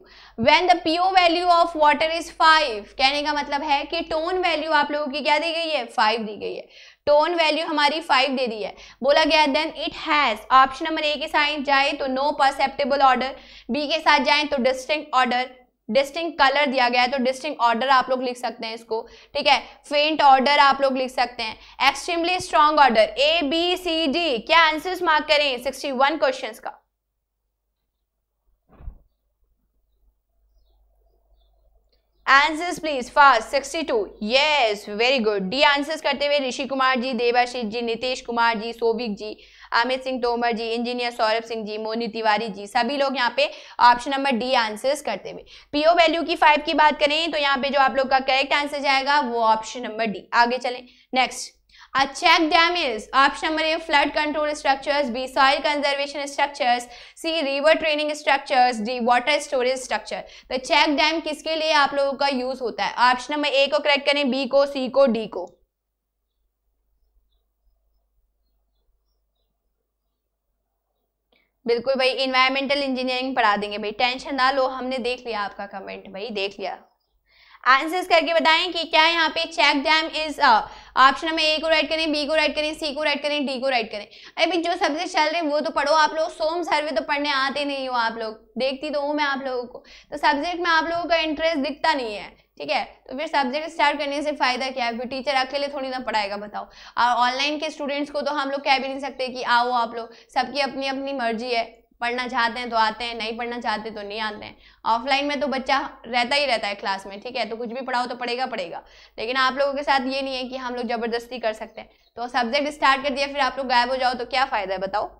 When the PO value of water is 5 कहने का मतलब है कि टोन वैल्यू आप लोगों की क्या दी गई है 5 दी गई है टोन वैल्यू हमारी 5 दे दी है बोला गया then it has option number A के साथ जाए तो नो परसेप्टेबल ऑर्डर बी के साथ जाए तो डिस्टिंक्ट ऑर्डर डिस्टिंग कलर दिया गया है तो डिस्टिंग ऑर्डर आप लोग लिख सकते हैं इसको ठीक है फेंट ऑर्डर आप लोग लिख सकते हैं extremely strong order A B C D क्या आंसर्स मार्क करें 61 क्वेश्चंस का answers please fast 62 yes very good D answers करते हुए ऋषि कुमार जी देवाशीष जी नितेश कुमार जी सोभिक जी अमित सिंह तोमर जी इंजीनियर सौरभ सिंह जी मोनी तिवारी जी सभी लोग यहाँ पे ऑप्शन नंबर डी आंसर्स करते हुए पीओ वैल्यू की फाइव की बात करें तो यहाँ पे जो आप लोग का करेक्ट आंसर जाएगा वो ऑप्शन नंबर डी आगे चलें next A check dam is option number A flood control structures, B soil conservation structures, C river training structures, D water storage structure. The check dam किसके लिए आप लोगों का use होता है ऑप्शन नंबर ए को करेक्ट करें B को सी को डी को बिल्कुल भाई इन्वायरमेंटल इंजीनियरिंग पढ़ा देंगे भाई टेंशन ना लो हमने देख लिया आपका कमेंट भाई देख लिया आंसर्स करके बताएं कि क्या यहाँ पे चेक डैम इज ऑप्शन हमें ए को राइट करें बी को राइट करें सी को राइट करें डी को राइट करें अरे भाई जो सबसे चल रहे वो तो पढ़ो आप लोग सोम सर्वे तो पढ़ने आते नहीं हो आप लोग देखती तो हूँ मैं आप लोगों को तो सब्जेक्ट में आप लोगों का इंटरेस्ट दिखता नहीं है ठीक है तो फिर सब्जेक्ट स्टार्ट करने से फायदा क्या है फिर टीचर अकेले थोड़ी ना पढ़ाएगा बताओ और ऑनलाइन के स्टूडेंट्स को तो हम लोग कह भी नहीं सकते कि आओ आप लोग सबकी अपनी अपनी मर्जी है पढ़ना चाहते हैं तो आते हैं नहीं पढ़ना चाहते तो नहीं आते हैं ऑफलाइन में तो बच्चा रहता ही रहता है क्लास में ठीक है तो कुछ भी पढ़ाओ तो पढ़ेगा पढ़ेगा लेकिन आप लोगों के साथ ये नहीं है कि हम लोग ज़बरदस्ती कर सकते हैं तो सब्जेक्ट स्टार्ट कर दिया फिर आप लोग गायब हो जाओ तो क्या फ़ायदा है बताओ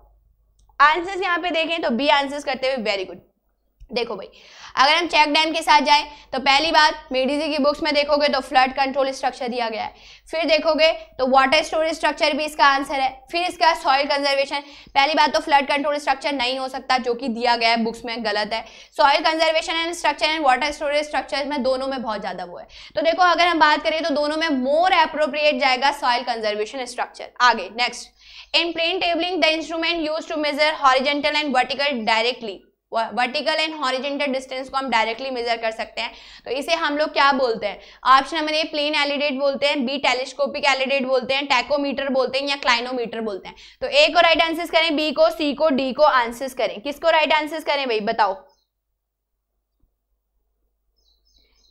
आंसर्स यहाँ पे देखें तो बी आंसर्स करते हुए वेरी गुड देखो भाई अगर हम चेक डैम के साथ जाएं तो पहली बात मेडिजी की बुक्स में देखोगे तो फ्लड कंट्रोल स्ट्रक्चर दिया गया है फिर देखोगे तो वाटर स्टोरेज स्ट्रक्चर भी इसका आंसर है फिर इसका सॉइल कंजर्वेशन पहली बात तो फ्लड कंट्रोल स्ट्रक्चर नहीं हो सकता जो कि दिया गया है बुक्स में गलत है soil conservation and structure and water storage structure में दोनों में बहुत ज़्यादा वो है तो देखो अगर हम बात करें तो दोनों में मोर अप्रोप्रिएट जाएगा सॉइल कंजर्वेशन स्ट्रक्चर आगे next in plane tabling the instrument use to measure horizontal and vertical directly vertical and horizontal distance को हम डायरेक्टली मेजर कर सकते हैं तो इसे हम लोग क्या बोलते हैं option number A plane alidade बोलते हैं बी टेलीस्कोपिक एलिडेट बोलते हैं टैकोमीटर बोलते हैं या क्लाइनोमीटर बोलते हैं तो ए को राइट आंसर करें बी को सी को डी को आंसर करें किसको राइट आंसर करें भाई बताओ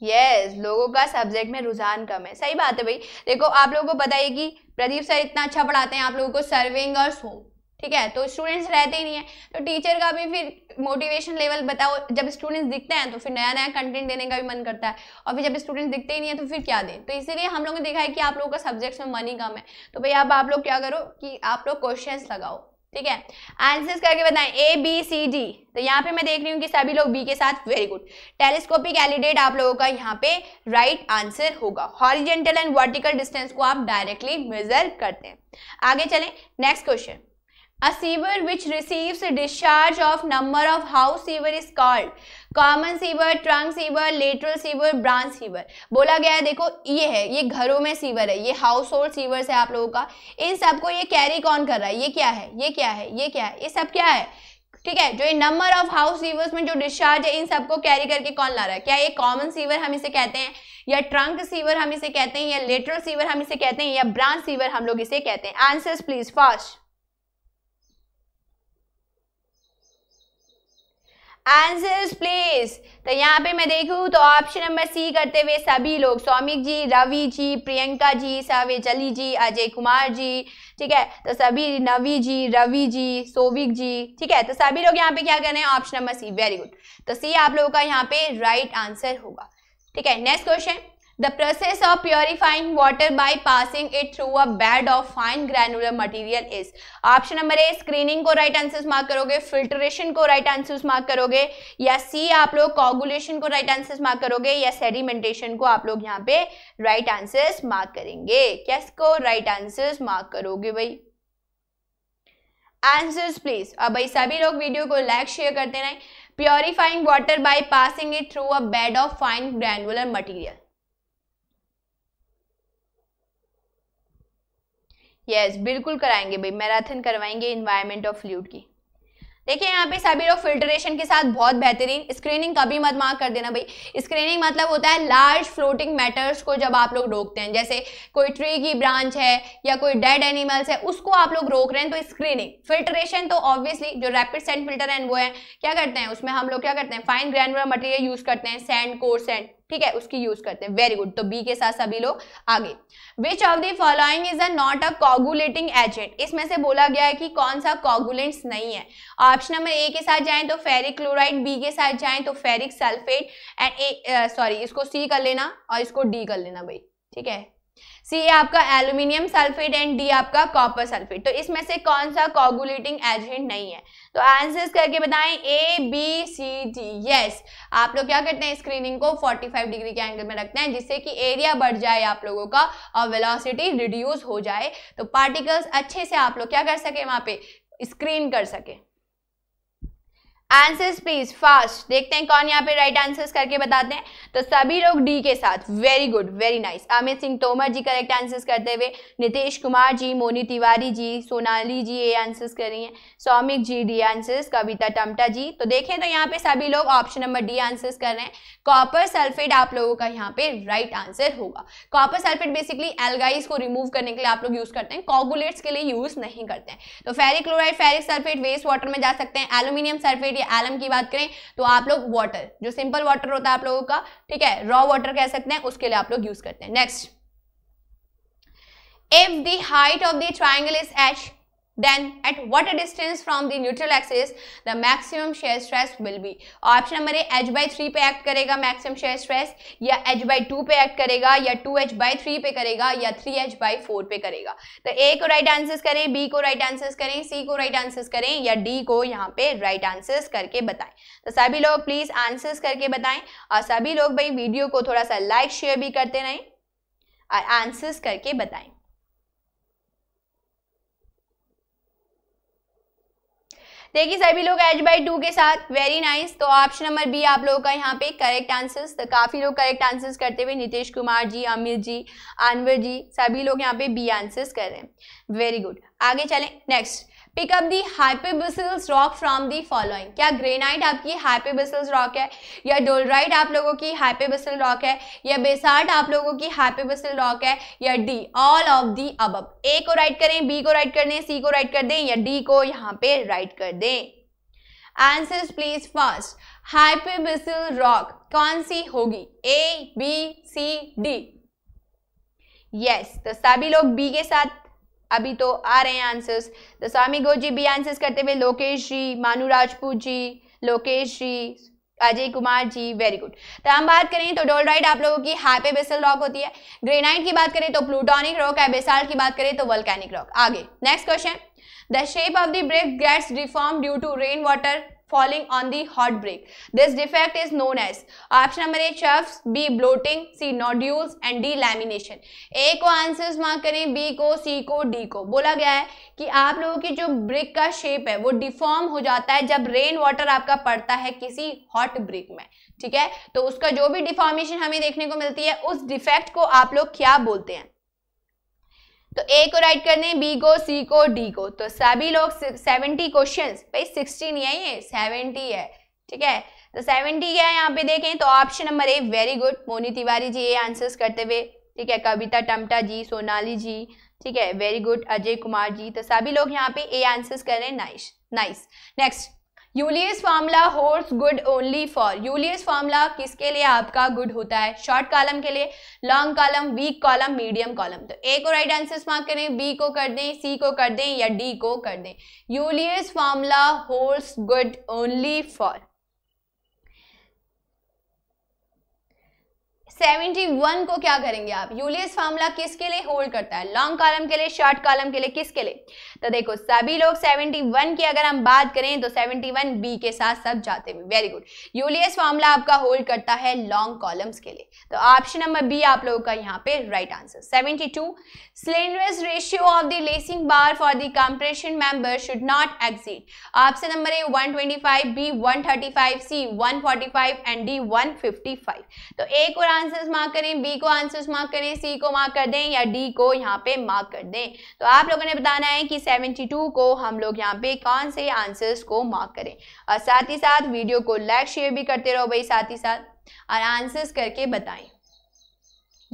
यस yes, लोगों का सब्जेक्ट में रुझान कम है सही बात है भाई देखो आप लोगों को बताइए कि प्रदीप सर इतना अच्छा पढ़ाते हैं आप लोगों को सर्विंग और सोम ठीक है तो स्टूडेंट्स रहते ही नहीं है तो टीचर का भी फिर मोटिवेशन लेवल बताओ जब स्टूडेंट्स दिखते हैं तो फिर नया नया कंटेंट देने का भी मन करता है और फिर जब स्टूडेंट्स दिखते ही नहीं है तो फिर क्या दें तो इसीलिए हम लोगों ने देखा है कि आप लोगों का सब्जेक्ट्स में मन ही कम है तो भाई अब आप लोग क्या करो कि आप लोग क्वेश्चन लगाओ ठीक है आंसर्स करके बताएं ए बी सी डी तो यहाँ पे मैं देख रही हूँ कि सभी लोग बी के साथ वेरी गुड टेलीस्कोपिक एलिडेट आप लोगों का यहाँ पे राइट right आंसर होगा हॉरिजेंटल एंड वर्टिकल डिस्टेंस को आप डायरेक्टली मेजर करते हैं आगे चलें next question A sewer which receives a discharge of number of house sewer is called common sewer trunk sewer lateral sewer branch sewer बोला गया है देखो ये है ये घरों में सीवर है ये हाउस होल्ड सीवर है आप लोगों का इन सबको ये कैरी कौन कर रहा है ये क्या है ये क्या है ये क्या है ये सब क्या है ठीक है जो ये नंबर ऑफ हाउस सीवर्स में जो डिस्चार्ज है इन सबको कैरी करके कौन ला रहा है क्या ये कॉमन सीवर हम इसे कहते हैं या ट्रंक सीवर हम इसे कहते हैं या लेटरल सीवर हम इसे कहते हैं या ब्रांच सीवर हम लोग इसे कहते हैं answers please fast answers please तो यहाँ पे मैं देखूँ तो ऑप्शन नंबर सी करते हुए सभी लोग सौमिक जी रवि जी प्रियंका जी जली जी अजय कुमार जी ठीक है तो सभी नवी जी रवि जी सोविक जी ठीक है तो सभी लोग यहाँ पे क्या कर रहे हैं option number C very good तो सी आप लोगों का यहाँ पे राइट right आंसर होगा ठीक है next question the process of purifying water by passing it through a bed of fine granular material is option number A screening को राइट आंसर मार्क करोगे फिल्ट्रेशन को राइट आंसर मार्क करोगे या सी आप लोग कॉगुलेशन को राइट आंसर मार्क करोगे या सेडिमेंटेशन को आप लोग यहाँ पे राइट आंसर मार्क करेंगे कैस को राइट आंसर मार्क करोगे भाई आंसर्स प्लीज अब भाई सभी लोग वीडियो को लाइक शेयर करते रहें purifying water by passing it through a bed of fine granular material yes yes, बिल्कुल कराएंगे भाई मैराथन करवाएंगे इन्वायरमेंट ऑफ फ्लूड की देखिए यहाँ पे सभी लोग फिल्ट्रेशन के साथ बहुत बेहतरीन स्क्रीनिंग कभी मत मार कर देना भाई स्क्रीनिंग मतलब होता है लार्ज फ्लोटिंग मैटर्स को जब आप लोग रोकते हैं जैसे कोई ट्री की ब्रांच है या कोई डेड एनिमल्स है उसको आप लोग रोक रहे हैं तो स्क्रीनिंग फिल्ट्रेशन तो ऑब्वियसली जो रैपिड सेंड फिल्टर है वो है क्या करते हैं उसमें हम लोग क्या करते हैं फाइन ग्रैनुलर मटेरियल यूज करते हैं सैंड कोर सेंड ठीक है उसकी यूज करते हैं वेरी गुड तो बी के साथ सभी लोग आगे which of the following is a not a coagulating agent इसमें से बोला गया है कि कौन सा कॉगुलेंट्स नहीं है ऑप्शन नंबर ए के साथ जाए तो फेरिक क्लोराइड बी के साथ जाए तो ferric sulphate and A sorry इसको सी कर लेना और इसको डी कर लेना भाई ठीक है सी आपका एल्यूमिनियम सल्फेट एंड डी आपका कॉपर सल्फेट तो इसमें से कौन सा कॉगुलेटिंग एजेंट नहीं है तो आंसर्स करके बताएं A B C D yes आप लोग क्या करते हैं स्क्रीनिंग को 45 डिग्री के एंगल में रखते हैं जिससे कि एरिया बढ़ जाए आप लोगों का और वेलोसिटी रिड्यूस हो जाए तो पार्टिकल्स अच्छे से आप लोग क्या कर सके वहाँ पे स्क्रीन कर सके आंसर्स प्लीज फास्ट देखते हैं कौन यहाँ पे राइट right आंसर्स करके बताते हैं तो सभी लोग डी के साथ very good very nice Amit Singh Tomar ji correct answers करते हुए नितेश कुमार जी मोनी तिवारी जी सोनाली जी ये आंसर्स कर रही हैं सौमिक जी डी आंसर्स कविता टमटा जी तो देखें तो यहाँ पे सभी लोग ऑप्शन नंबर डी आंसर्स कर रहे हैं कॉपर सल्फेट आप लोगों का यहाँ पे राइट right आंसर होगा कॉपर सल्फेट बेसिकली एलगाइज को रिमूव करने के लिए आप लोग यूज करते हैं कॉगुलेट्स के लिए यूज नहीं करते हैं तो ferric chloride ferric sulphate waste water में जा सकते हैं एल्यूमिनियम सल्फेट ये एलम की बात करें तो आप लोग वाटर जो सिंपल वाटर होता है आप लोगों का ठीक है रॉ वाटर कह सकते हैं उसके लिए आप लोग यूज करते हैं next if the height of of the triangle is then at what distance from the neutral axis the maximum shear stress will be option number A h by three पे एक्ट करेगा मैक्सिमम शेयर स्ट्रेस या h by two पे act करेगा या to H by three पे करेगा या three H by four पे करेगा तो ए को राइट आंसर्स करें बी को राइट आंसर्स करें सी को राइट आंसर्स करें या डी को यहाँ पे राइट आंसर्स करके बताएं तो सभी लोग प्लीज आंसर्स करके बताएं और सभी लोग भाई वीडियो को थोड़ा सा लाइक शेयर भी करते रहें और आंसर्स करके बताएं देखिए सभी लोग एच बाई टू के साथ वेरी नाइस nice. तो ऑप्शन नंबर बी आप लोगों का यहाँ पे करेक्ट आंसर्स तो काफ़ी लोग करेक्ट आंसर्स करते हुए नीतीश कुमार जी अमित जी अनवर जी सभी लोग यहाँ पे बी आंसर्स कर रहे हैं वेरी गुड आगे चलें next pick up the hypabyssal rock from the following क्या ग्रेनाइट आपकी हाइपेबिसल्स रॉक है या डोलराइट आप लोगों की हाइपेबिसल रॉक है या बेसाल्ट आप लोगों की हाइपेबिसल रॉक है या डी ऑल ऑफ दी अब ए को राइट करें बी को राइट कर दें सी को राइट कर दें या डी को यहाँ पे राइट कर दें answers please fast hypabyssal rock कौन सी होगी A B C D yes तो सभी लोग बी के साथ अभी तो आ रहे हैं आंसर्स तो स्वामी गो जी भी आंसर्स करते हुए लोकेश जी मानू राजपूत जी लोकेश जी अजय कुमार जी वेरी गुड तो हम बात करें तो डोलराइड आप लोगों की हैपे बेसल रॉक होती है ग्रेनाइट की बात करें तो प्लूटोनिक रॉक है बेसाल की बात करें तो वल्कैनिक रॉक आगे next question the shape of the brick gets reform due to rain water falling on the hot break. This defect is known as option number A chuffs, B bloating, C nodules and D lamination. A को answers mark करें B को C को D को बोला गया है कि आप लोगों की जो ब्रिक का शेप है वो डिफॉर्म हो जाता है जब रेन वाटर आपका पड़ता है किसी हॉट ब्रिक में ठीक है तो उसका जो भी डिफॉर्मेशन हमें देखने को मिलती है उस डिफेक्ट को आप लोग क्या बोलते हैं तो ए को राइट करने हैं बी को सी को डी को तो सभी लोग सेवेंटी क्वेश्चन भाई सिक्सटी नहीं है ये सेवेंटी है ठीक है तो सेवेंटी क्या है यहाँ पे देखें तो option number A very good Moni Tiwari ji ये आंसर्स करते हुए ठीक है कविता टमटा जी सोनाली जी ठीक है वेरी गुड अजय कुमार जी तो सभी लोग यहाँ पे ए आंसर्स कर रहे हैं nice nice next Euler's formula holds good only for Euler's formula किसके लिए आपका गुड होता है शॉर्ट कॉलम के लिए long column weak column medium column तो ए को राइट आंसर्स मार्क करें बी को कर दें सी को कर दें या डी को कर दें Euler's formula hold good only for 71 को क्या करेंगे आप यूलियस फार्मूला किसके लिए होल्ड करता है लॉन्ग कॉलम के लिए शॉर्ट कॉलम के लिए किसके लिए तो देखो सभी लोग 71 की अगर हम बात करें तो 71 बी के साथ सब जाते हैं वेरी गुड यूलियस फार्मूला आपका होल्ड करता है लॉन्ग कॉलम्स के लिए तो ऑप्शन नंबर बी आप लोगों का यहाँ पे right answer seventy two slender ratio of the lacing bar for the compression member should not exceed option number A 125 B 135 C 145 and D 155 तो एक और आंसर आंसर्स मार्क करें बी को आंसर्स मार्क करें सी को mark कर दें या डी को यहाँ पे मार्क कर दें तो आप लोगों ने बताना है कि 72 को हम लोग यहाँ पे कौन से आंसर्स को मार्क करें और साथ ही साथ वीडियो को लाइक शेयर भी करते रहो भाई साथ ही साथ और आंसर्स करके बताएं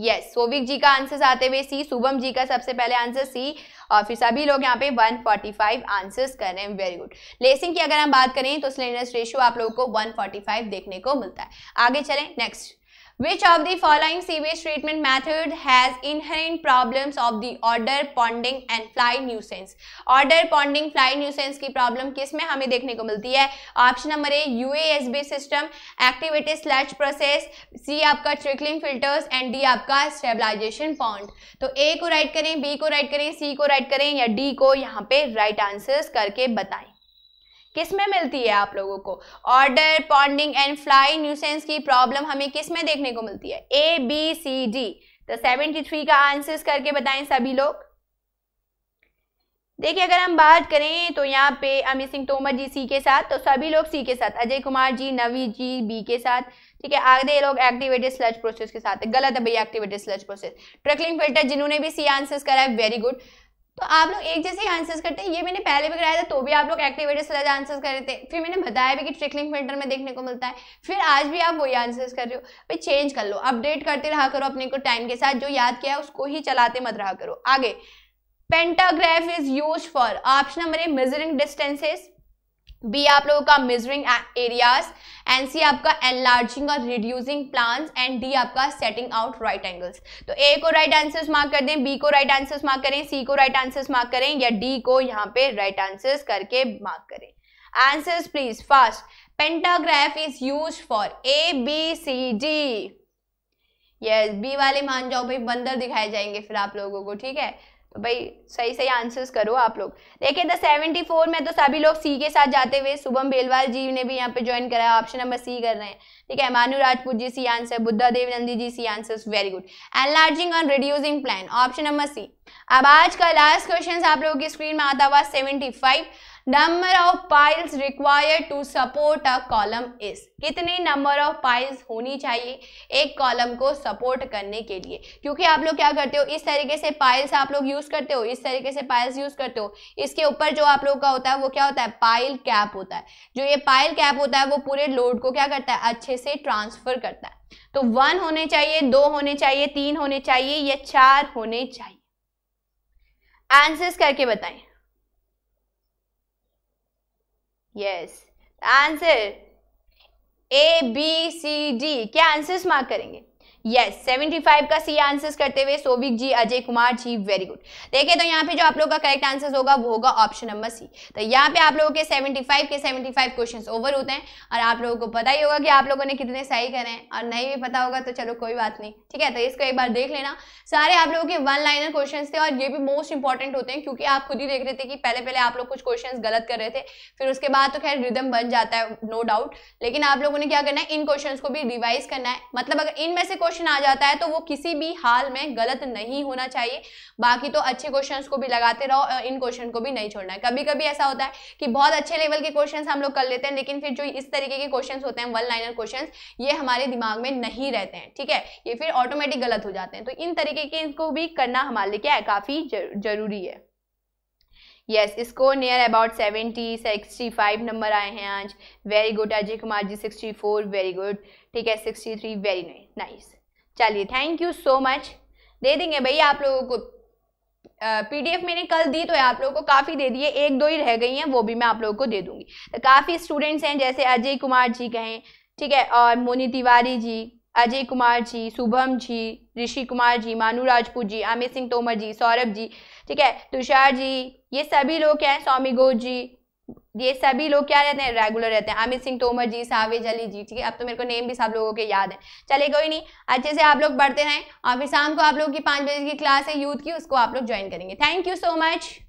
यस yes, सोविक जी का आंसर्स आते हुए सी शुभम जी का सबसे पहले आंसर सी और फिर सभी लोग यहाँ पे 145 फोर्टी आंसर्स कर रहे हैं वेरी गुड लेसिंग की अगर हम बात करें तो स्लेंडनेस रेशियो आप लोगों को 145 देखने को मिलता है आगे चलें next Which of the following sewage treatment method has inherent problems of the order ponding and fly nuisance? Order ponding fly nuisance की प्रॉब्लम किस में हमें देखने को मिलती है option number A UASB system activated sludge process C आपका trickling filters and D आपका स्टेबलाइजेशन पॉन्ड तो ए को राइट करें बी को राइट करें सी को राइट करें या डी को यहाँ पे राइट आंसर्स करके बताएं किस में मिलती है आप लोगों को odour ponding and fly nuisance की प्रॉब्लम हमें किस में देखने को मिलती है ए बी सी डी तो सेवेंटी थ्री का आंसर करके बताएं सभी लोग देखिए अगर हम बात करें तो यहाँ पे अमित सिंह तोमर जी सी के साथ तो सभी लोग सी के साथ अजय कुमार जी नवी जी बी के साथ ठीक है आधे लोग एक्टिवेटेड स्लज प्रोसेस के साथ गलत है भैया activated sludge process trickling filter जिन्होंने भी सी आंसर्स करा है वेरी गुड तो आप लोग एक जैसे ही आंसर्स करते हैं ये मैंने पहले भी कराया था तो भी आप लोग से ज़्यादा आंसर्स कर रहे थे फिर मैंने बताया भी कि ट्रिकलिंग फिल्टर में देखने को मिलता है फिर आज भी आप वही आंसर्स कर रहे हो भाई चेंज कर लो अपडेट करते रहा करो अपने को टाइम के साथ जो याद किया है उसको ही चलाते मत रहा करो आगे pantograph is use for option number A measuring distances B आप लोगों का मेजरिंग एरियाज एंड सी आपका एनलार्जिंग और रिड्यूसिंग प्लान एंड डी आपका सेटिंग आउट राइट एंगल्स तो ए को राइट आंसर मार्क कर दें बी को राइट आंसर मार्क करें सी को राइट आंसर मार्क करें या डी को यहाँ पे राइट आंसर करके मार्क करें answer please fast pantograph is use for A B C D yes B वाले मान जाओ भाई बंदर दिखाए जाएंगे फिर आप लोगों को ठीक है तो भाई सही सही आंसर्स करो आप लोग देखिए द सेवेंटी फोर में तो सभी लोग सी के साथ जाते हुए शुभम बेलवाल जी ने भी यहाँ पे ज्वाइन करा ऑप्शन नंबर सी कर रहे हैं ठीक है Manu Rajput ji C answer Buddha Dev Nandi ji C answer very good enlarging on reducing plan option number C अब आज का लास्ट क्वेश्चन आप लोगों की स्क्रीन में आता हुआ seventy five number of piles required to support a column is कितने नंबर ऑफ पाइल्स होनी चाहिए एक कॉलम को सपोर्ट करने के लिए क्योंकि आप लोग क्या करते हो इस तरीके से पाइल्स आप लोग यूज करते हो इस तरीके से पाइल्स यूज करते हो इसके ऊपर जो आप लोग का होता है वो क्या होता है पाइल कैप होता है जो ये पाइल कैप होता है वो पूरे लोड को क्या करता है अच्छे से ट्रांसफर करता है तो वन होने चाहिए दो होने चाहिए तीन होने चाहिए या चार होने चाहिए आंसर्स करके बताएं yes answer A B C D क्या आंसर्स मार्क करेंगे यस सेवेंटी फाइव का सी आंसर्स करते हुए सोबिक जी अजय कुमार जी वेरी गुड देखिए तो यहाँ पे जो आप लोगों का करेक्ट आंसर होगा वो होगा ऑप्शन नंबर सी तो यहाँ पे आप लोगों के फाइव के फाइव क्वेश्चन ओवर होते हैं और आप लोगों को पता ही होगा कि आप लोगों ने कितने सही करे हैं और नहीं भी पता होगा तो चलो कोई बात नहीं ठीक है तो इसको एक बार देख लेना सारे आप लोगों के वन लाइनर क्वेश्चन थे और ये भी मोस्ट इंपॉर्टेंट होते हैं क्योंकि आप खुद ही देख रहे थे कि पहले पहले आप लोग कुछ क्वेश्चन गलत कर रहे थे फिर उसके बाद तो खैर रिदम बन जाता है नो डाउट लेकिन आप लोगों ने क्या करना है इन क्वेश्चन को भी रिवाइज करना है मतलब अगर इनमें से क्वेश्चन आ जाता है तो वो किसी भी हाल में गलत नहीं होना चाहिए बाकी तो अच्छे क्वेश्चन को भी लगाते रहो इन क्वेश्चन को भी नहीं छोड़ना है कभी कभी ऐसा होता है कि बहुत अच्छे लेवल के क्वेश्चन हम लोग कर लेते हैं लेकिन फिर जो इस तरीके के क्वेश्चन होते हैं वन लाइनर क्वेश्चन ये हमारे दिमाग में नहीं रहते हैं ठीक है ये फिर ऑटोमेटिक गलत हो जाते हैं तो इन तरीके के इनको भी करना हमारे लिए क्या है काफ़ी जरूरी है यस इसको near about seventy sixty five number आए हैं आज very good Ajay Kumar ji sixty four very good ठीक है सिक्सटी थ्री वेरी नाइस चलिए थैंक यू सो मच दे देंगे भैया आप लोगों को पीडीएफ मैंने कल दी तो आप लोगों को काफ़ी दे दिए एक दो ही रह गई हैं वो भी मैं आप लोगों को दे दूंगी तो काफ़ी स्टूडेंट्स हैं जैसे अजय कुमार जी कहें ठीक है और मोनी तिवारी जी अजय कुमार जी शुभम जी ऋषि कुमार जी मानू राजपूत जी आमिर सिंह तोमर जी सौरभ जी ठीक है तुषार जी ये सभी लोग क्या हैं स्वामी गोद जी ये सभी लोग क्या रहते हैं रेगुलर रहते हैं अमित सिंह तोमर जी सावेज अली जी ठीक है अब तो मेरे को नेम भी सब लोगों के याद है चले कोई नहीं अच्छे से आप लोग बढ़ते रहें और फिर शाम को आप लोग की पाँच बजे की क्लास है यूथ की उसको आप लोग ज्वाइन करेंगे थैंक यू सो मच